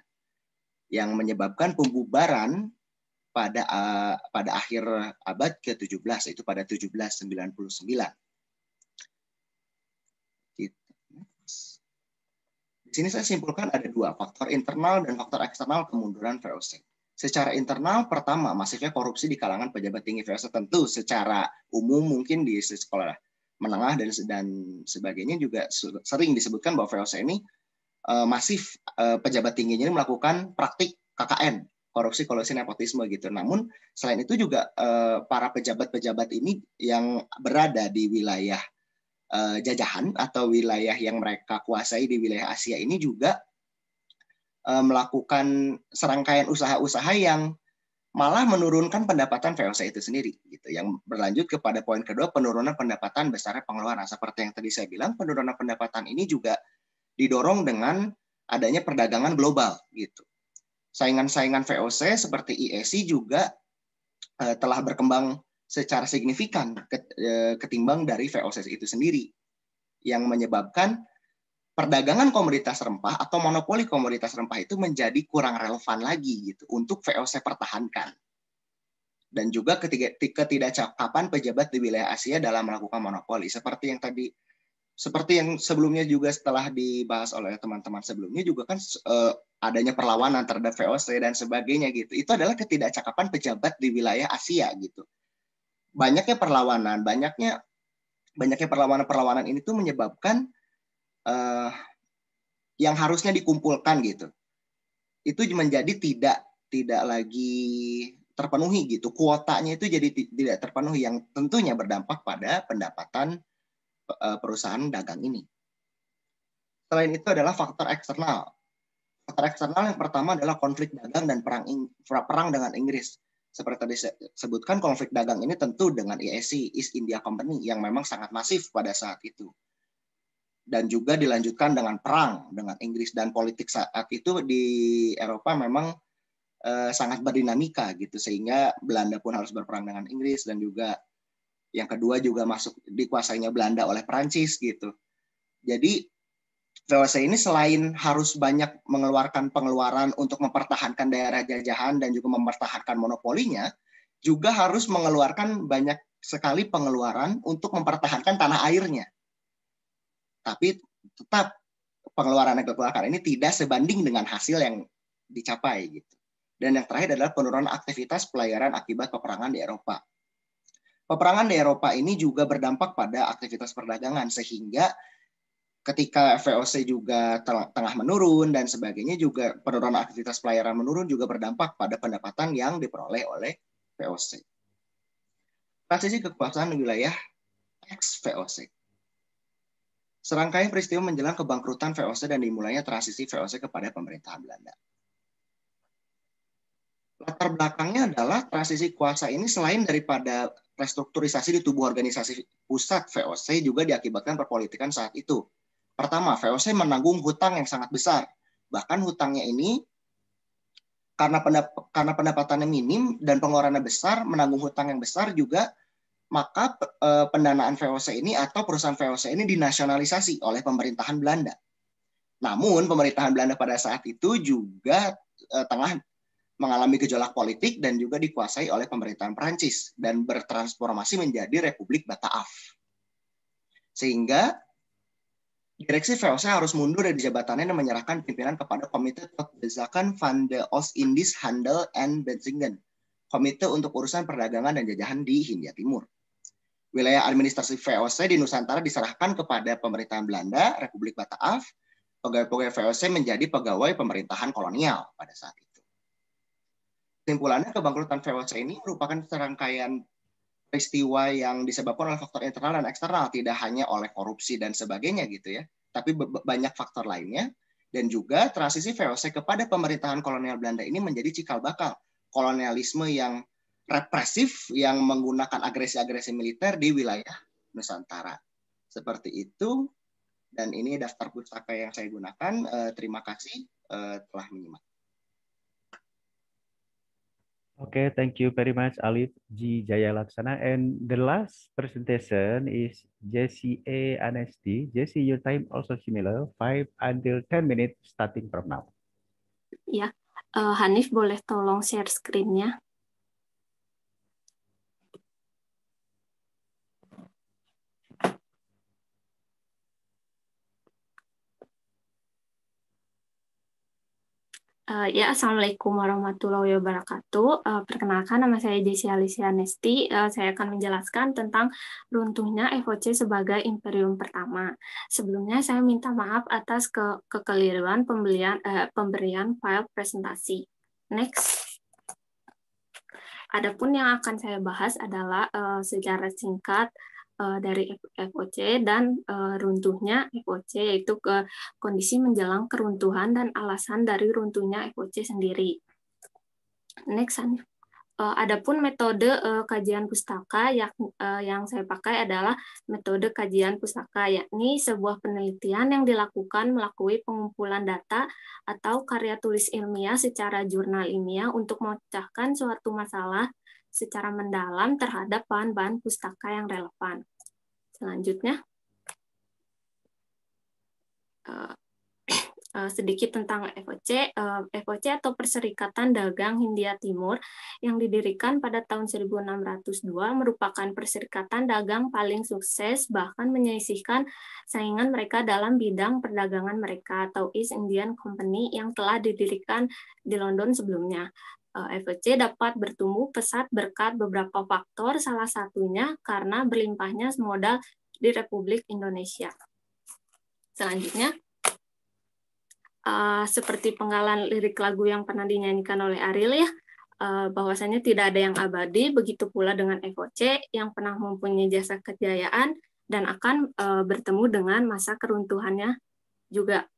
yang menyebabkan pembubaran pada uh, pada akhir abad ke-17 yaitu pada 1799. Gitu. Di sini saya simpulkan ada dua faktor internal dan faktor eksternal kemunduran VOC. Secara internal pertama masifnya korupsi di kalangan pejabat tinggi VOC tentu secara umum mungkin di sekolah menengah dan dan sebagainya juga sering disebutkan bahwa VOC ini uh, masif eh, pejabat tingginya ini melakukan praktik KKN korupsi kolusi nepotisme gitu. Namun selain itu juga eh, para pejabat-pejabat ini yang berada di wilayah jajahan atau wilayah yang mereka kuasai di wilayah Asia ini juga melakukan serangkaian usaha-usaha yang malah menurunkan pendapatan VOC itu sendiri gitu yang berlanjut kepada poin kedua penurunan pendapatan besarnya pengeluaran seperti yang tadi saya bilang penurunan pendapatan ini juga didorong dengan adanya perdagangan global gitu saingan-saingan VOC seperti IEC juga eh, telah berkembang secara signifikan eh, ketimbang dari VOC itu sendiri yang menyebabkan perdagangan komoditas rempah atau monopoli komoditas rempah itu menjadi kurang relevan lagi gitu untuk VOC pertahankan. Dan juga ketiga, ketidakcakapan pejabat di wilayah Asia dalam melakukan monopoli seperti yang tadi seperti yang sebelumnya juga setelah dibahas oleh teman-teman sebelumnya juga kan eh, adanya perlawanan terhadap VOC dan sebagainya gitu. Itu adalah ketidakcakapan pejabat di wilayah Asia gitu. Banyaknya perlawanan, banyaknya banyaknya perlawanan-perlawanan ini tuh menyebabkan uh, yang harusnya dikumpulkan gitu itu menjadi tidak tidak lagi terpenuhi gitu kuotanya itu jadi tidak terpenuhi yang tentunya berdampak pada pendapatan eh, perusahaan dagang ini selain itu adalah faktor eksternal faktor eksternal yang pertama adalah konflik dagang dan perang perang dengan Inggris seperti tadi sebutkan konflik dagang ini tentu dengan e IEC East India Company yang memang sangat masif pada saat itu dan juga dilanjutkan dengan perang dengan Inggris dan politik saat itu di Eropa memang eh, sangat berdinamika gitu sehingga Belanda pun harus berperang dengan Inggris dan juga yang kedua juga masuk dikuasainya Belanda oleh Perancis gitu. Jadi VOC ini selain harus banyak mengeluarkan pengeluaran untuk mempertahankan daerah jajahan dan juga mempertahankan monopolinya, juga harus mengeluarkan banyak sekali pengeluaran untuk mempertahankan tanah airnya tapi tetap pengeluaran yang akar ini tidak sebanding dengan hasil yang dicapai gitu. Dan yang terakhir adalah penurunan aktivitas pelayaran akibat peperangan di Eropa. Peperangan di Eropa ini juga berdampak pada aktivitas perdagangan sehingga ketika VOC juga tengah menurun dan sebagainya juga penurunan aktivitas pelayaran menurun juga berdampak pada pendapatan yang diperoleh oleh VOC. Transisi kekuasaan wilayah ex VOC serangkaian peristiwa menjelang kebangkrutan VOC dan dimulainya transisi VOC kepada pemerintahan Belanda. Latar belakangnya adalah transisi kuasa ini selain daripada restrukturisasi di tubuh organisasi pusat VOC juga diakibatkan perpolitikan saat itu. Pertama, VOC menanggung hutang yang sangat besar. Bahkan hutangnya ini karena pendap pendapatannya minim dan pengeluarannya besar, menanggung hutang yang besar juga maka eh, pendanaan VOC ini atau perusahaan VOC ini dinasionalisasi oleh pemerintahan Belanda. Namun pemerintahan Belanda pada saat itu juga eh, tengah mengalami gejolak politik dan juga dikuasai oleh pemerintahan Perancis dan bertransformasi menjadi Republik Bataaf. Sehingga direksi VOC harus mundur dari jabatannya dan menyerahkan pimpinan kepada Komite Kebijakan van de Oost-Indies Handel and Benzingen, Komite untuk Urusan Perdagangan dan Jajahan di Hindia Timur wilayah administrasi VOC di Nusantara diserahkan kepada pemerintahan Belanda, Republik Bataaf, pegawai-pegawai VOC menjadi pegawai pemerintahan kolonial pada saat itu. Kesimpulannya, kebangkrutan VOC ini merupakan serangkaian peristiwa yang disebabkan oleh faktor internal dan eksternal, tidak hanya oleh korupsi dan sebagainya gitu ya, tapi banyak faktor lainnya. Dan juga transisi VOC kepada pemerintahan kolonial Belanda ini menjadi cikal bakal kolonialisme yang represif yang menggunakan agresi-agresi militer di wilayah Nusantara. Seperti itu, dan ini daftar pustaka yang saya gunakan. Eh, terima kasih eh, telah menyimak. Okay, thank you very much, Alif G. Jaya Laksana. And the last presentation is Jesse A. Anesti. Jesse, your time also similar, 5 until 10 minutes starting from now. Ya, yeah. uh, Hanif boleh tolong share screen-nya. Uh, ya, Assalamualaikum warahmatullahi wabarakatuh. Uh, perkenalkan, nama saya Desi Alicia Nesti. Uh, saya akan menjelaskan tentang runtuhnya FOC sebagai imperium pertama. Sebelumnya, saya minta maaf atas ke kekeliruan pembelian, uh, pemberian file presentasi. Next. Adapun yang akan saya bahas adalah uh, sejarah singkat uh, dari FOC dan uh, runtuhnya FOC yaitu ke kondisi menjelang keruntuhan dan alasan dari runtuhnya FOC sendiri. Next, Uh, adapun metode uh, kajian pustaka yang uh, yang saya pakai adalah metode kajian pustaka yakni sebuah penelitian yang dilakukan melalui pengumpulan data atau karya tulis ilmiah secara jurnal ilmiah untuk memecahkan suatu masalah secara mendalam terhadap bahan-bahan pustaka yang relevan. Selanjutnya, eh, eh, sedikit tentang FOC. Eh, FOC atau Perserikatan Dagang Hindia Timur yang didirikan pada tahun 1602 merupakan perserikatan dagang paling sukses bahkan menyisihkan saingan mereka dalam bidang perdagangan mereka atau East Indian Company yang telah didirikan di London sebelumnya. Eh, FOC e dapat bertumbuh pesat berkat beberapa faktor, salah satunya karena berlimpahnya modal di Republik Indonesia. Selanjutnya, uh, seperti penggalan lirik lagu yang pernah dinyanyikan oleh Ariel ya, uh, bahwasanya tidak ada yang abadi, begitu pula dengan FOC yang pernah mempunyai jasa kejayaan dan akan uh, bertemu dengan masa keruntuhannya juga.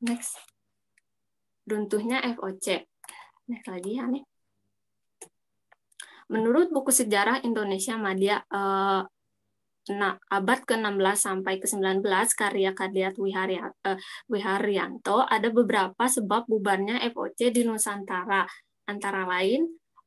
Next. Runtuhnya FOC. Next nah, lagi ya nih. Menurut buku sejarah Indonesia Madya eh, nah, abad ke-16 sampai ke-19 karya Kadiat Wiharyanto eh, ada beberapa sebab bubarnya FOC di Nusantara antara lain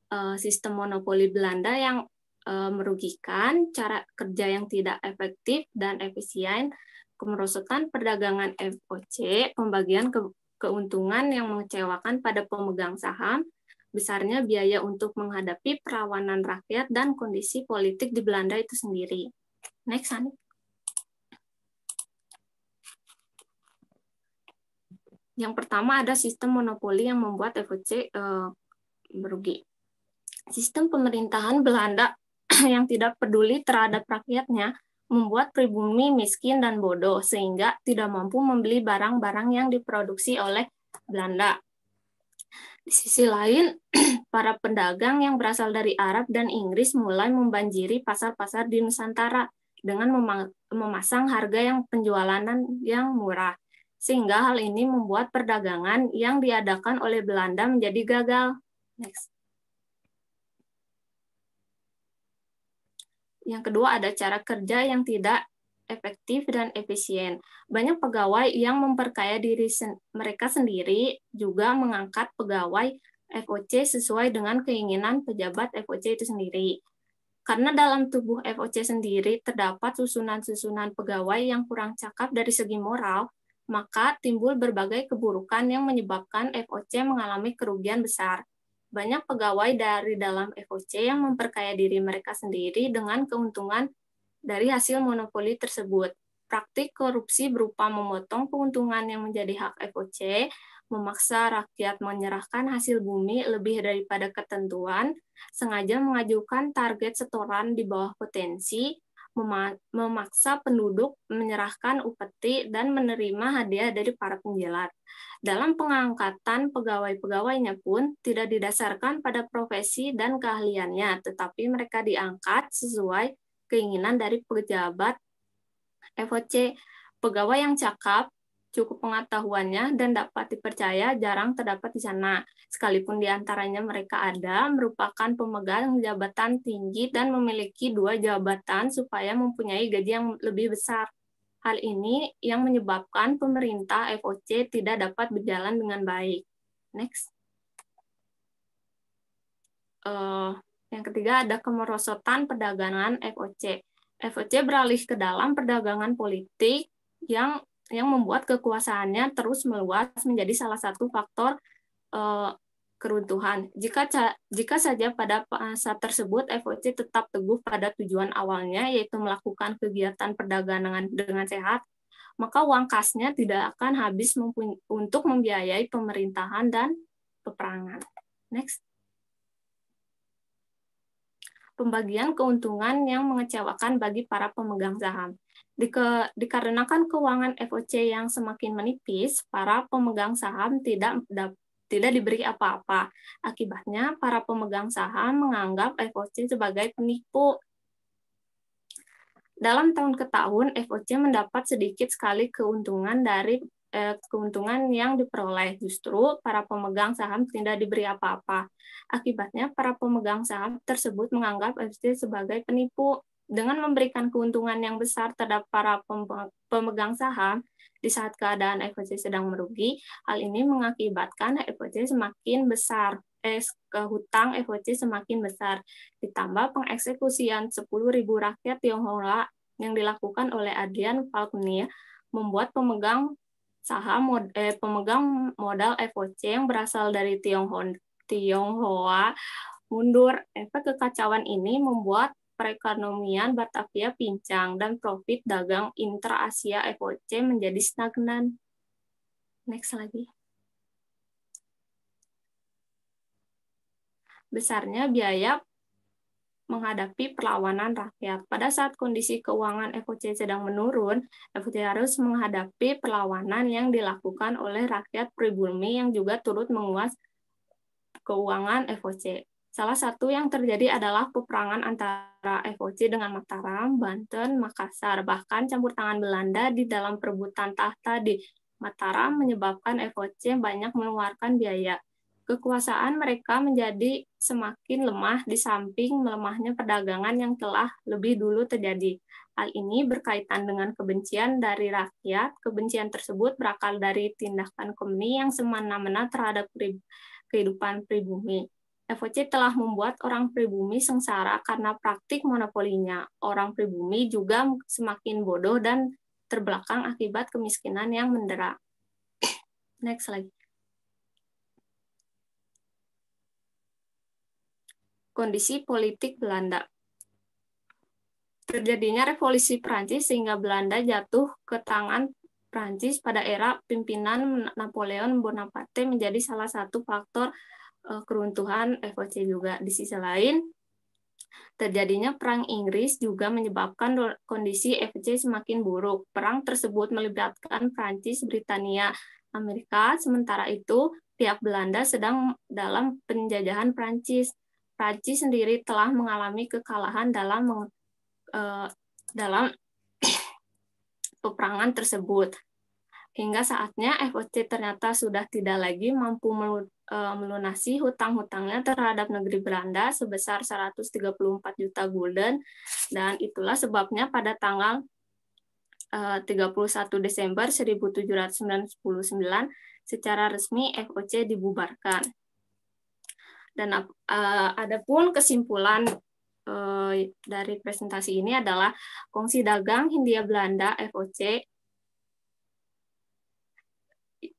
eh, sistem monopoli Belanda yang eh, merugikan, cara kerja yang tidak efektif dan efisien, kemerosotan perdagangan FOC, pembagian ke keuntungan yang mengecewakan pada pemegang saham, besarnya biaya untuk menghadapi perlawanan rakyat dan kondisi politik di Belanda itu sendiri. Next, Ani. Yang pertama ada sistem monopoli yang membuat FOC uh, eh, merugi. Sistem pemerintahan Belanda yang tidak peduli terhadap rakyatnya membuat pribumi miskin dan bodoh sehingga tidak mampu membeli barang-barang yang diproduksi oleh Belanda. Di sisi lain, para pedagang yang berasal dari Arab dan Inggris mulai membanjiri pasar-pasar di Nusantara dengan memasang harga yang penjualanan yang murah. Sehingga hal ini membuat perdagangan yang diadakan oleh Belanda menjadi gagal. Next. Yang kedua ada cara kerja yang tidak efektif dan efisien. Banyak pegawai yang memperkaya diri sen mereka sendiri juga mengangkat pegawai FOC sesuai dengan keinginan pejabat FOC itu sendiri. Karena dalam tubuh FOC sendiri terdapat susunan-susunan pegawai yang kurang cakap dari segi moral, maka timbul berbagai keburukan yang menyebabkan FOC mengalami kerugian besar banyak pegawai dari dalam FOC yang memperkaya diri mereka sendiri dengan keuntungan dari hasil monopoli tersebut. Praktik korupsi berupa memotong keuntungan yang menjadi hak FOC, memaksa rakyat menyerahkan hasil bumi lebih daripada ketentuan, sengaja mengajukan target setoran di bawah potensi, memaksa penduduk menyerahkan upeti dan menerima hadiah dari para penjilat. Dalam pengangkatan pegawai-pegawainya pun tidak didasarkan pada profesi dan keahliannya, tetapi mereka diangkat sesuai keinginan dari pejabat FOC. Pegawai yang cakap cukup pengetahuannya dan dapat dipercaya jarang terdapat di sana. Sekalipun di antaranya mereka ada, merupakan pemegang jabatan tinggi dan memiliki dua jabatan supaya mempunyai gaji yang lebih besar. Hal ini yang menyebabkan pemerintah FOC tidak dapat berjalan dengan baik. Next. Uh, yang ketiga ada kemerosotan perdagangan FOC. FOC beralih ke dalam perdagangan politik yang yang membuat kekuasaannya terus meluas menjadi salah satu faktor uh, keruntuhan. Jika jika saja pada saat tersebut FOC tetap teguh pada tujuan awalnya yaitu melakukan kegiatan perdagangan dengan sehat, maka uang kasnya tidak akan habis untuk membiayai pemerintahan dan peperangan. Next. Pembagian keuntungan yang mengecewakan bagi para pemegang saham. Dike, dikarenakan keuangan FOC yang semakin menipis, para pemegang saham tidak tidak diberi apa-apa. Akibatnya, para pemegang saham menganggap FOC sebagai penipu. Dalam tahun ke tahun, FOC mendapat sedikit sekali keuntungan dari eh, keuntungan yang diperoleh. Justru para pemegang saham tidak diberi apa-apa. Akibatnya, para pemegang saham tersebut menganggap FOC sebagai penipu dengan memberikan keuntungan yang besar terhadap para pemegang saham di saat keadaan FOC sedang merugi, hal ini mengakibatkan FOC semakin besar, eh, hutang FOC semakin besar. Ditambah pengeksekusian 10.000 rakyat Tionghoa yang dilakukan oleh Adrian Falcone membuat pemegang saham mod, eh, pemegang modal FOC yang berasal dari Tionghoa, Tionghoa mundur. Efek kekacauan ini membuat perekonomian Batavia pincang dan profit dagang intra-Asia FOC menjadi stagnan. Next lagi. Besarnya biaya menghadapi perlawanan rakyat. Pada saat kondisi keuangan FOC sedang menurun, FOC harus menghadapi perlawanan yang dilakukan oleh rakyat pribumi yang juga turut menguas keuangan FOC. Salah satu yang terjadi adalah peperangan antara FOC dengan Mataram, Banten, Makassar, bahkan campur tangan Belanda di dalam perebutan tahta di Mataram menyebabkan FOC banyak mengeluarkan biaya. Kekuasaan mereka menjadi semakin lemah di samping melemahnya perdagangan yang telah lebih dulu terjadi. Hal ini berkaitan dengan kebencian dari rakyat. Kebencian tersebut berakal dari tindakan komuni yang semena-mena terhadap kehidupan pribumi FOC telah membuat orang pribumi sengsara karena praktik monopolinya. Orang pribumi juga semakin bodoh dan terbelakang akibat kemiskinan yang mendera. Next lagi. Kondisi politik Belanda. Terjadinya revolusi Prancis sehingga Belanda jatuh ke tangan Prancis pada era pimpinan Napoleon Bonaparte menjadi salah satu faktor Eh, keruntuhan FOC juga. Di sisi lain, terjadinya perang Inggris juga menyebabkan kondisi FOC semakin buruk. Perang tersebut melibatkan Prancis, Britania, Amerika. Sementara itu, pihak Belanda sedang dalam penjajahan Prancis. Prancis sendiri telah mengalami kekalahan dalam uh, dalam peperangan tersebut. Hingga saatnya FOC ternyata sudah tidak lagi mampu e, melunasi hutang-hutangnya terhadap negeri Belanda sebesar 134 juta gulden dan itulah sebabnya pada tanggal 31 e, Desember 1799 secara resmi FOC dibubarkan. Dan uh, e, pun kesimpulan uh, dari presentasi ini adalah Kongsi Dagang Hindia Belanda FOC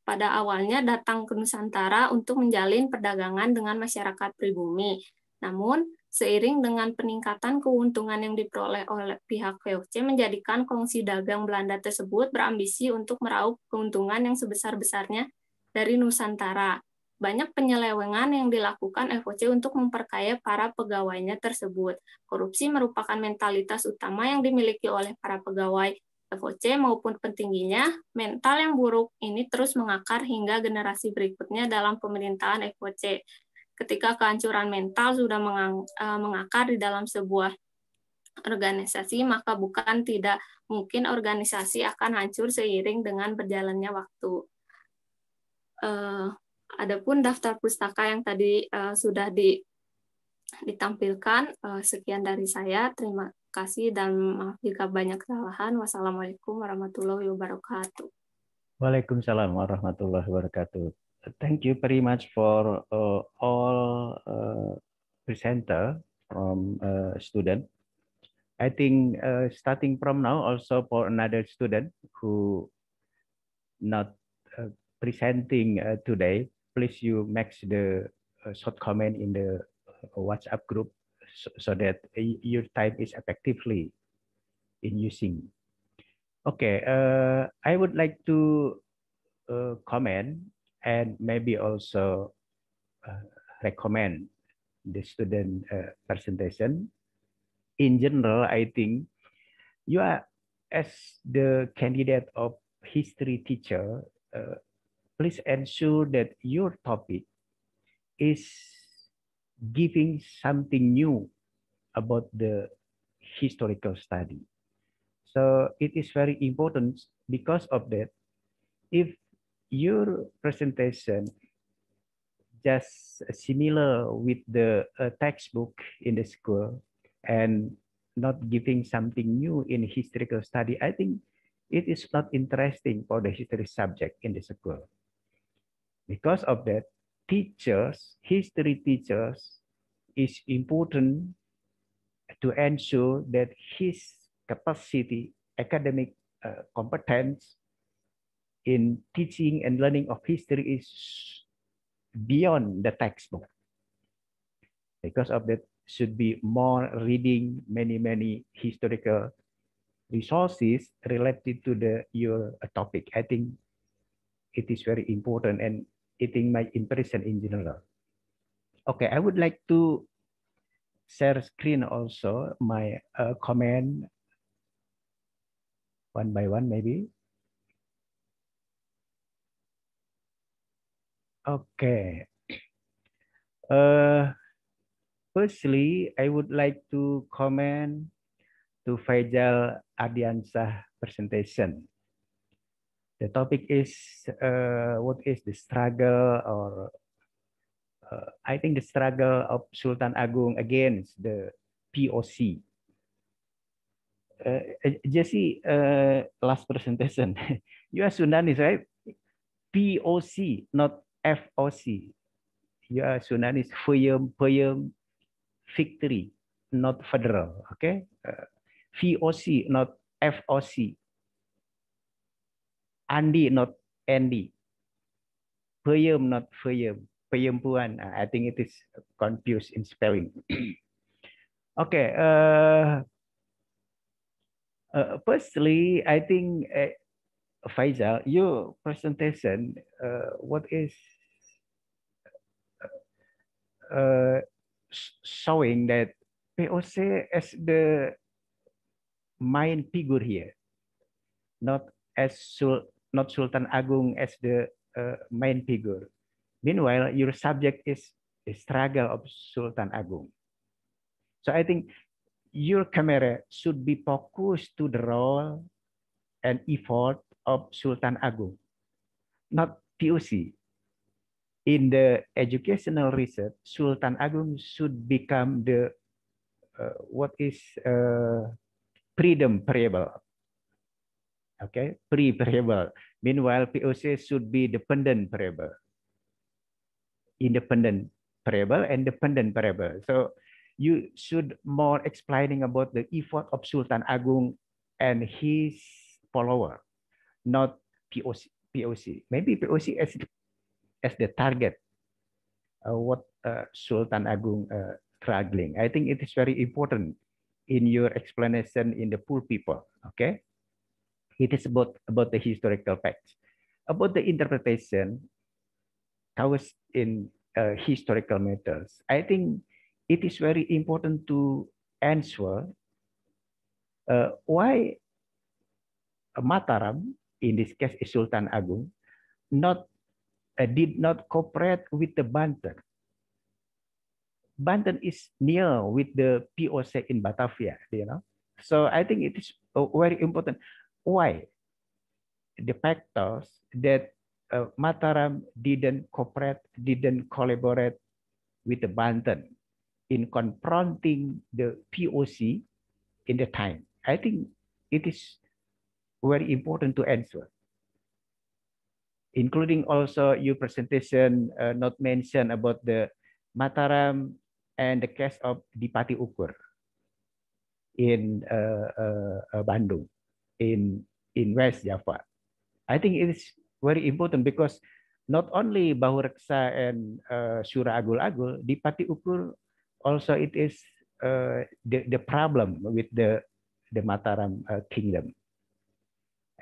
pada awalnya datang ke Nusantara untuk menjalin perdagangan dengan masyarakat pribumi. Namun, seiring dengan peningkatan keuntungan yang diperoleh oleh pihak VOC menjadikan kongsi dagang Belanda tersebut berambisi untuk meraup keuntungan yang sebesar-besarnya dari Nusantara. Banyak penyelewengan yang dilakukan VOC untuk memperkaya para pegawainya tersebut. Korupsi merupakan mentalitas utama yang dimiliki oleh para pegawai FOC maupun pentingginya, mental yang buruk ini terus mengakar hingga generasi berikutnya dalam pemerintahan FOC. Ketika kehancuran mental sudah eh, mengakar di dalam sebuah organisasi, maka bukan tidak mungkin organisasi akan hancur seiring dengan berjalannya waktu. Eh, adapun daftar pustaka yang tadi eh, sudah ditampilkan, sekian dari saya. Terima kasih kasih dan maaf jika banyak kesalahan. Wassalamualaikum warahmatullahi wabarakatuh. Waalaikumsalam warahmatullahi wabarakatuh. Thank you very much for uh, all uh, presenter from uh, student. I think uh, starting from now also for another student who not uh, presenting uh, today, please you make the uh, short comment in the uh, WhatsApp group so, so that your time is effectively in using. Okay, uh, I would like to uh, comment and maybe also uh, recommend the student uh, presentation. In general, I think you are, as the candidate of history teacher, uh, please ensure that your topic is giving something new about the historical study. So it is very important because of that. If your presentation just similar with the uh, textbook in the school and not giving something new in historical study, I think it is not interesting for the history subject in the school. Because of that, teachers, history teachers, is important to ensure that his capacity, academic uh, competence in teaching and learning of history is beyond the textbook. Because of that, should be more reading many, many historical resources related to the your topic. I think it is very important and eating my impression in general. Okay, I would like to share screen also my uh, comment one by one maybe. Okay. Uh, firstly, I would like to comment to Faisal Adiansah presentation. The topic is uh, what is the struggle or uh, I think the struggle of Sultan Agung against the POC. Uh, uh, Jesse, uh, last presentation. you are Sundanese, right? POC, not FOC. You are Sundanese, Fuyum, Fuyum, Victory, not Federal, okay? Uh, VOC, not FOC. Andy, not Andy. Puyum, not Puyum. Puyumpuan. Ah, I think it is confused in spelling. okay. Uh, uh, firstly, I think, uh, eh, Faisal, your presentation, uh, what is uh, showing that POC as the main figure here, not as sole not Sultan Agung as the uh, main figure. Meanwhile, your subject is the struggle of Sultan Agung. So I think your camera should be focused to the role and effort of Sultan Agung, not POC. In the educational research, Sultan Agung should become the uh, what is uh, freedom variable okay, pre-variable. Meanwhile, POC should be dependent variable, independent variable and dependent variable. So you should more explaining about the effort of Sultan Agung and his follower, not POC. POC. Maybe POC as, as the target, uh, what uh, Sultan Agung uh, struggling. I think it is very important in your explanation in the poor people, okay? it is about, about the historical facts. About the interpretation, I was in uh, historical matters. I think it is very important to answer uh, why Mataram, in this case Sultan Agung, not uh, did not cooperate with the Banten. Banten is near with the POC in Batavia, you know. So I think it is uh, very important. why the factors that uh, Mataram didn't cooperate, didn't collaborate with the Banten in confronting the POC in the time. I think it is very important to answer. Including also your presentation uh, not mentioned about the Mataram and the case of Dipati Ukur in uh, uh, uh Bandung in, in West Java. I think it is very important because not only Bahu Reksa and uh, Sura Agul Agul, di Pati Ukur also it is uh, the, the problem with the, the Mataram uh, kingdom.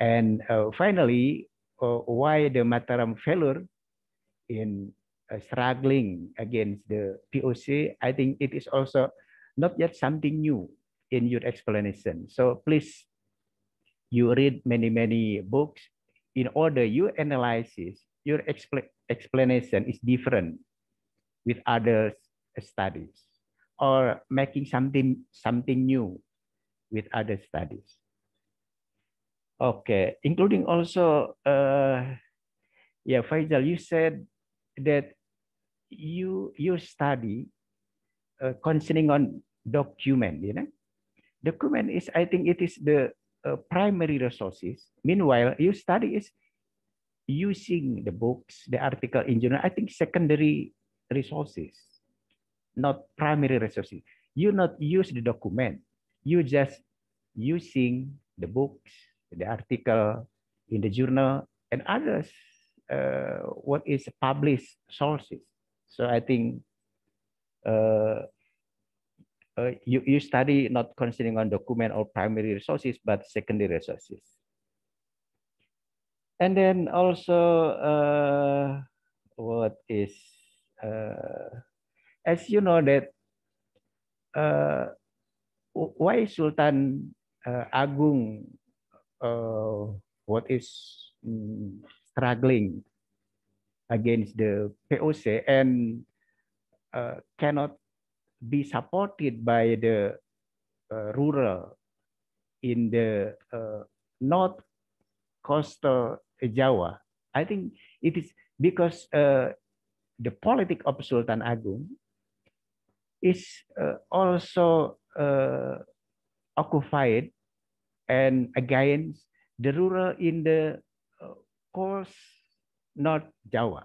And uh, finally, uh, why the Mataram failure in uh, struggling against the POC, I think it is also not yet something new in your explanation. So please you read many, many books. In order you analysis, your expl explanation is different with other studies or making something, something new with other studies. Okay, including also, uh, yeah, Faisal, you said that you you study uh, concerning on document, you know, document is I think it is the uh, primary resources. Meanwhile, you study is using the books, the article in journal, I think secondary resources, not primary resources. You not use the document. You just using the books, the article in the journal, and others, uh, what is published sources. So I think uh, uh, you, you study not considering on document or primary resources, but secondary resources. And then also, uh, what is, uh, as you know that, uh, why Sultan uh, Agung, uh, what is um, struggling against the POC and uh, cannot be supported by the uh, rural in the uh, north coastal Jawa. I think it is because uh, the politic of Sultan Agung is uh, also uh, occupied and against the rural in the uh, coast north Jawa.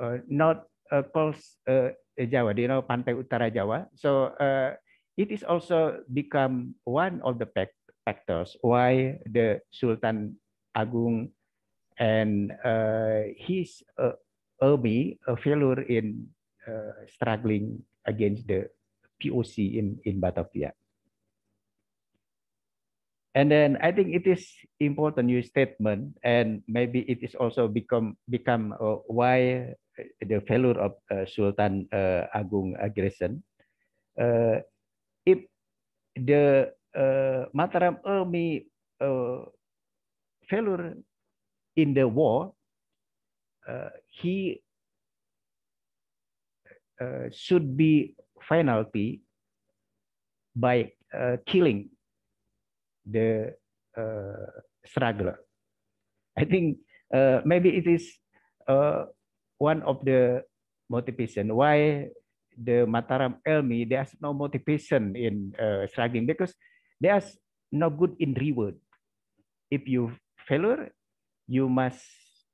Uh, not uh, calls uh, eh, Jawa, you know, Pantai Utara Jawa. So uh, it is also become one of the factors why the Sultan Agung and uh, his uh, army a uh, failure in uh, struggling against the POC in, in Batavia. And then I think it is important your statement, and maybe it is also become become uh, why Eh, the failure of uh, Sultan uh, Agung Agresen. uh, if the uh, Mataram army uh, failure in the war, uh, he uh, should be penalty by uh, killing the uh, struggler. I think uh, maybe it is one of the motivation why the Mataram Elmi, there's no motivation in uh, struggling because there's no good in reward. If you failure, you must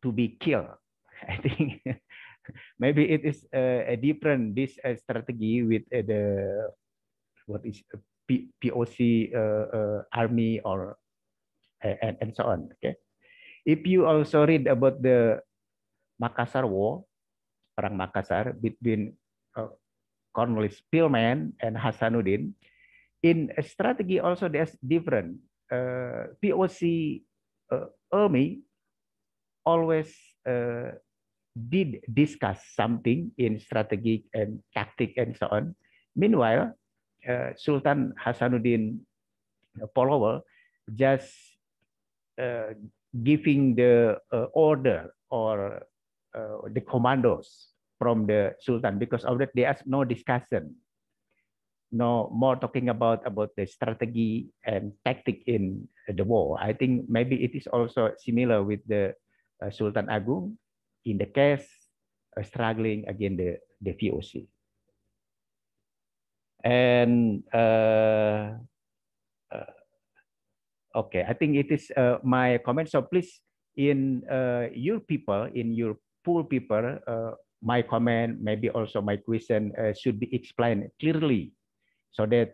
to be killed. I think maybe it is a different this uh, strategy with uh, the what is uh, POC uh, army or and, and so on. Okay, if you also read about the Makassar War, perang Makassar between uh, Cornelis Pillman and Hasanuddin, in a strategy also there's different. Uh, POC uh, army always uh, did discuss something in strategy and tactic and so on. Meanwhile, uh, Sultan Hasanuddin follower uh, just uh, giving the uh, order or Uh, the commandos from the Sultan because of that there's no discussion, no more talking about about the strategy and tactic in the war. I think maybe it is also similar with the uh, Sultan Agung in the case uh, struggling against the, the VOC. And uh, uh, okay, I think it is uh, my comment. So please, in your people, in your poor people, uh, my comment, maybe also my question uh, should be explained clearly so that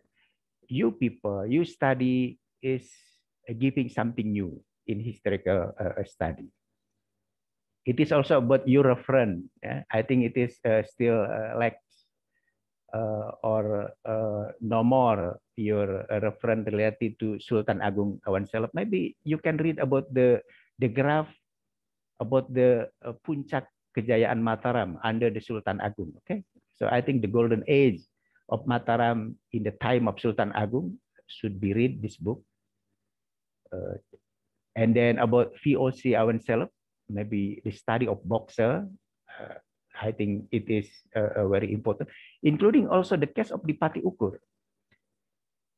you people, you study is giving something new in historical uh, study it is also about your reference. Yeah? I think it is uh, still uh, like uh, or no more your reference related to Sultan Agung Kawan Selop. Maybe you can read about the the graph about the uh, puncak kejayaan Mataram under the Sultan Agung. Okay, so I think the golden age of Mataram in the time of Sultan Agung should be read this book. Uh, and then about VOC ourselves, maybe the study of Boxer. Uh, I think it is uh, very important, including also the case of Dipati Ukur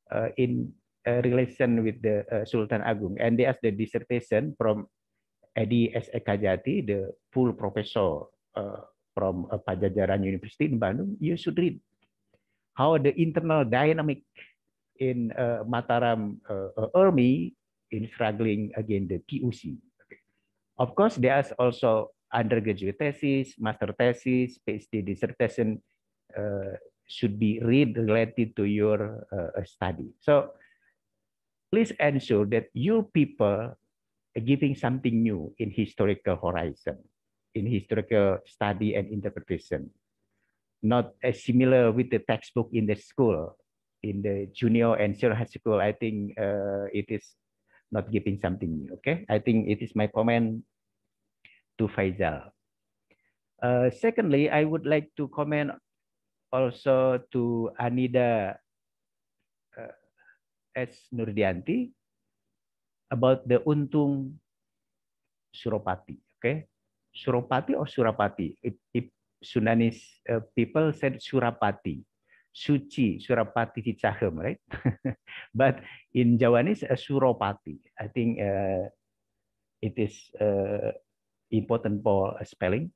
uh, in uh, relation with the uh, Sultan Agung. And there's the dissertation from Edi S. E. Kajati, the full professor uh, from uh, Pajajaran University in Bandung, you should read how the internal dynamic in uh, Mataram uh, uh army in struggling against the PUC. Of course, there is also undergraduate thesis, master thesis, PhD dissertation uh, should be read related to your study. So please ensure that your people Uh, giving something new in historical horizon, in historical study and interpretation. Not as similar with the textbook in the school, in the junior and senior high school. I think uh, it is not giving something new. Okay, I think it is my comment to Faisal. Uh, secondly, I would like to comment also to Anida uh, S. Nurdianti about the Untung Suropati. Okay, Suropati or Surapati? If, if Sundanese uh, people said Surapati, Suci, Surapati Cicahem, right? but in Javanese, uh, Suropati. I think uh, it is uh, important for uh, spelling.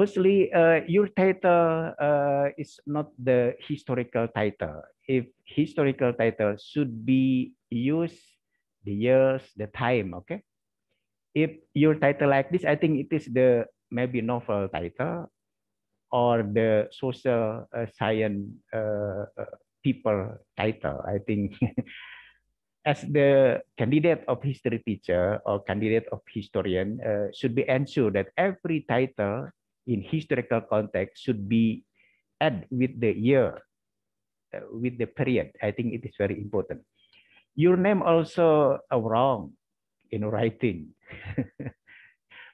Firstly, uh, your title uh, is not the historical title. If historical title should be used the years, the time, okay? If your title like this, I think it is the maybe novel title or the social uh, science uh, uh people title. I think as the candidate of history teacher or candidate of historian uh, should be ensured that every title in historical context should be add with the year, uh, with the period. I think it is very important. Your name also wrong in writing.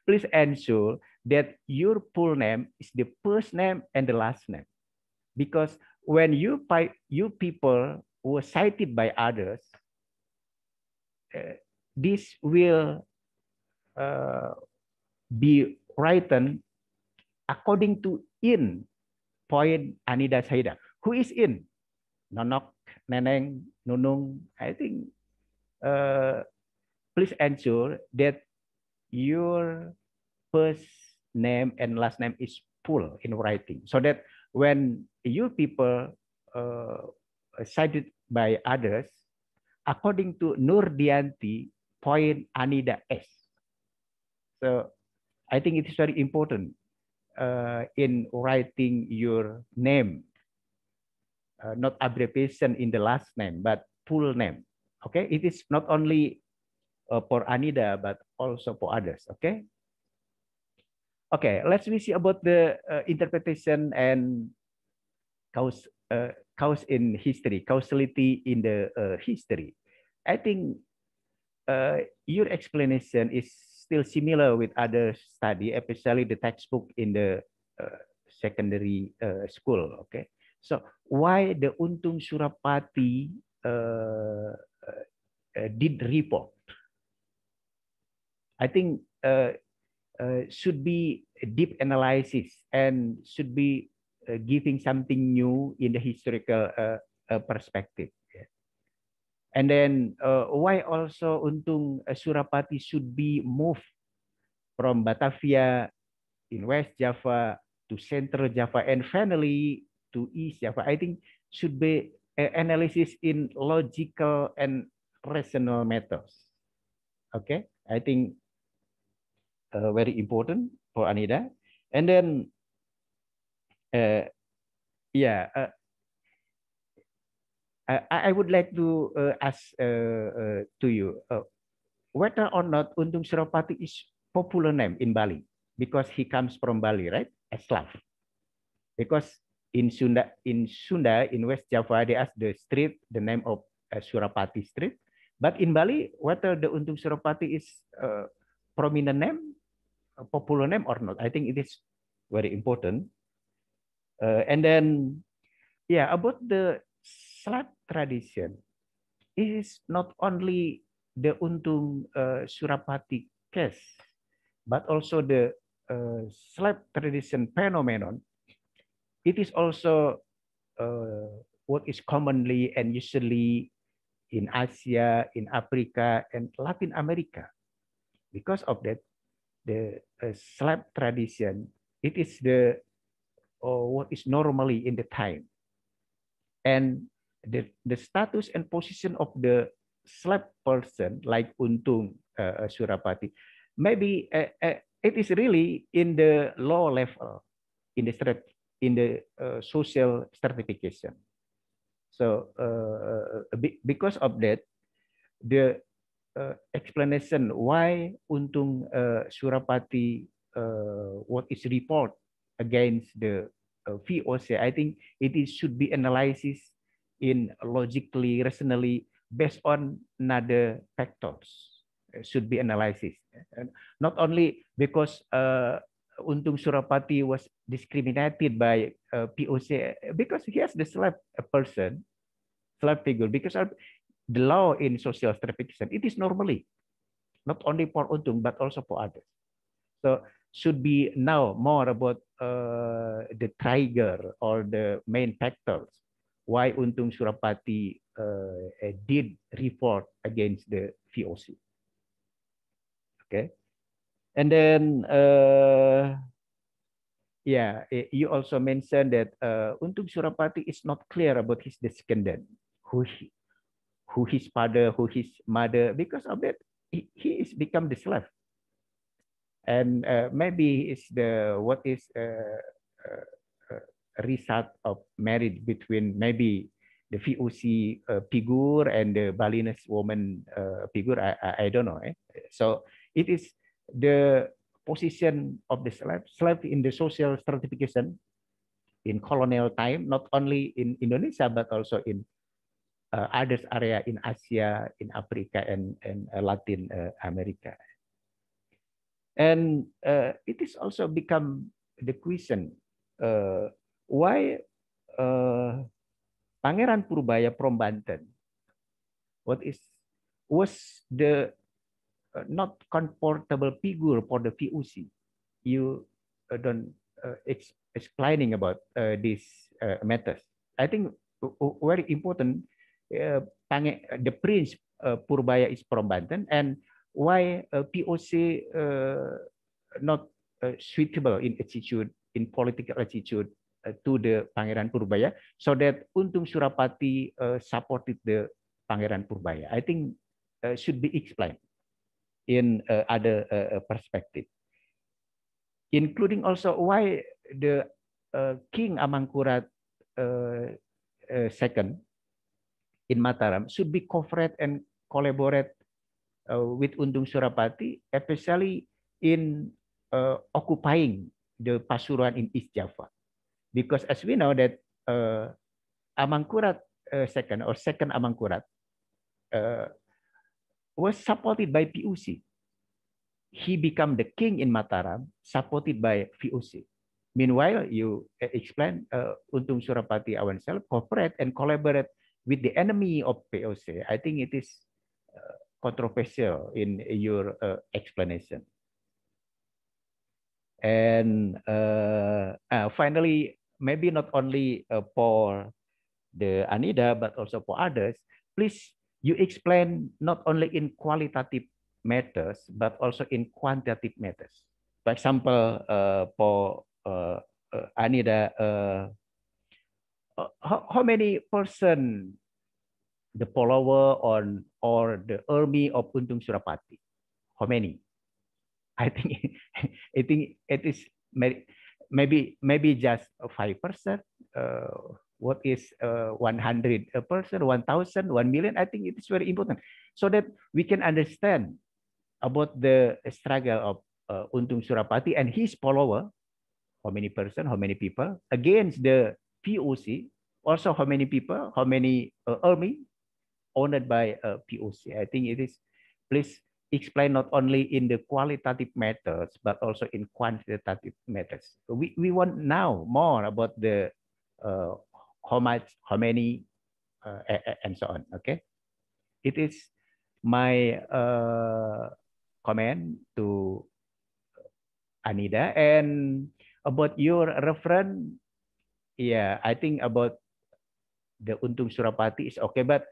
Please ensure that your full name is the first name and the last name. Because when you, you people were cited by others, uh, this will uh, be written according to in point Anida Saida. Who is in? Nonok, Neneng, Nunung, I think uh, please ensure that your first name and last name is full in writing so that when you people uh, cited by others, according to Nurdianti point Anida S. So I think it is very important uh, in writing your name uh, not abbreviation in the last name, but full name. Okay, it is not only uh, for Anida, but also for others. Okay. Okay, let's we see about the uh, interpretation and cause, uh, cause in history, causality in the uh, history. I think uh, your explanation is still similar with other study, especially the textbook in the secondary school. Okay So why the Untung Surapati uh, uh, did report? I think uh, should be a deep analysis and should be giving something new in the historical perspective. And then why also Untung Surapati should be moved from Batavia in West Java to Central Java and finally to Yeah, But ya, I think should be eh, analysis in logical and rational methods. Okay, I think uh, very important for Anida. And then, uh, yeah, uh, I, I would like to uh, ask uh, uh, to you uh, whether or not Untung Suropati is popular name in Bali because he comes from Bali, right? As Slav. Because in Sunda, in Sunda, in West Java, they ask the street the name of uh, Surapati Street. But in Bali, whether the Untung Surapati is a uh, prominent name, a uh, popular name or not, I think it is very important. Uh, and then, yeah, about the slat tradition, it is not only the Untung uh, Surapati case, but also the uh, slat tradition phenomenon it is also uh, what is commonly and usually in Asia, in Africa, and Latin America. Because of that, the uh, slab tradition, it is the or what is normally in the time. And the, the status and position of the slab person, like Untung uh, uh Surapati, maybe uh, uh, it is really in the low level, in the in the uh, social stratification. So uh, uh, because of that, the uh, explanation why Untung Surapati what is report against the VOC, I think it is, should be analysis in logically, rationally, based on another factors should be analysis, Not only because uh, Untung Surapati was discriminated by uh, POC because he has the slap a person, slap figure, because of the law in social stratification, it is normally not only for Untung, but also for others. So should be now more about uh, the trigger or the main factors why Untung Surapati uh, did report against the VOC. Okay. And then, uh, yeah, eh, you also mentioned that uh, Untung Surapati is not clear about his descendant, who he, who his father, who his mother. Because of that, he, he is become the slave. And uh, maybe is the what is uh, uh, uh result of marriage between maybe the VOC uh, figure and the Balinese woman uh, figure. I, I, I don't know. Eh? So it is the position of the slave, slave in the social stratification in colonial time, not only in Indonesia but also in uh, others area in Asia, in Africa, and, and uh, Latin uh, America. And uh, it is also become the question uh, why uh, Pangeran Purubaya from Banten what is was the Uh, not comfortable figure for the VOC. You uh, don't uh, ex explaining about this matters. I think very important. the Prince Purbaya is from Banten, and why POC not suitable in attitude in political attitude to the Pangeran Purbaya, so that Untung Surapati supported the Pangeran Purbaya. I think should be explained in uh, other uh, perspective, including also why the uh, King Amangkurat uh, uh, second in Mataram should be covered and collaborate uh, with Undung Surapati, especially in uh, occupying the Pasuruan in East Java, because as we know that uh, Amangkurat uh, second or second Amangkurat uh, was supported by VOC. He became the king in Mataram, supported by VOC. Meanwhile, you eh, explain uh, Untung Surapati Awansel cooperate and collaborate with the enemy of POC. I think it is eh, controversial in your uh, explanation. And uh, uh, finally, maybe not only uh, for the Anida, but also for others, please you explain not only in qualitative matters but also in quantitative matters. For example, uh, for uh, uh, Anida, uh, uh, how, how many person the follower on or the army of Untung Surapati? How many? I think I think it is maybe maybe just five percent. Uh, what is uh, 100 a person 1000 1 million i think it is very important so that we can understand about the struggle of uh, untung surapati and his follower how many person how many people against the poc also how many people how many uh, army owned by uh, poc i think it is please explain not only in the qualitative methods but also in quantitative methods we, we want now more about the uh, how much, how many, uh, and so on. Okay, it is my uh, comment to Anida and about your reference. Yeah, I think about the Untung Surapati is okay, but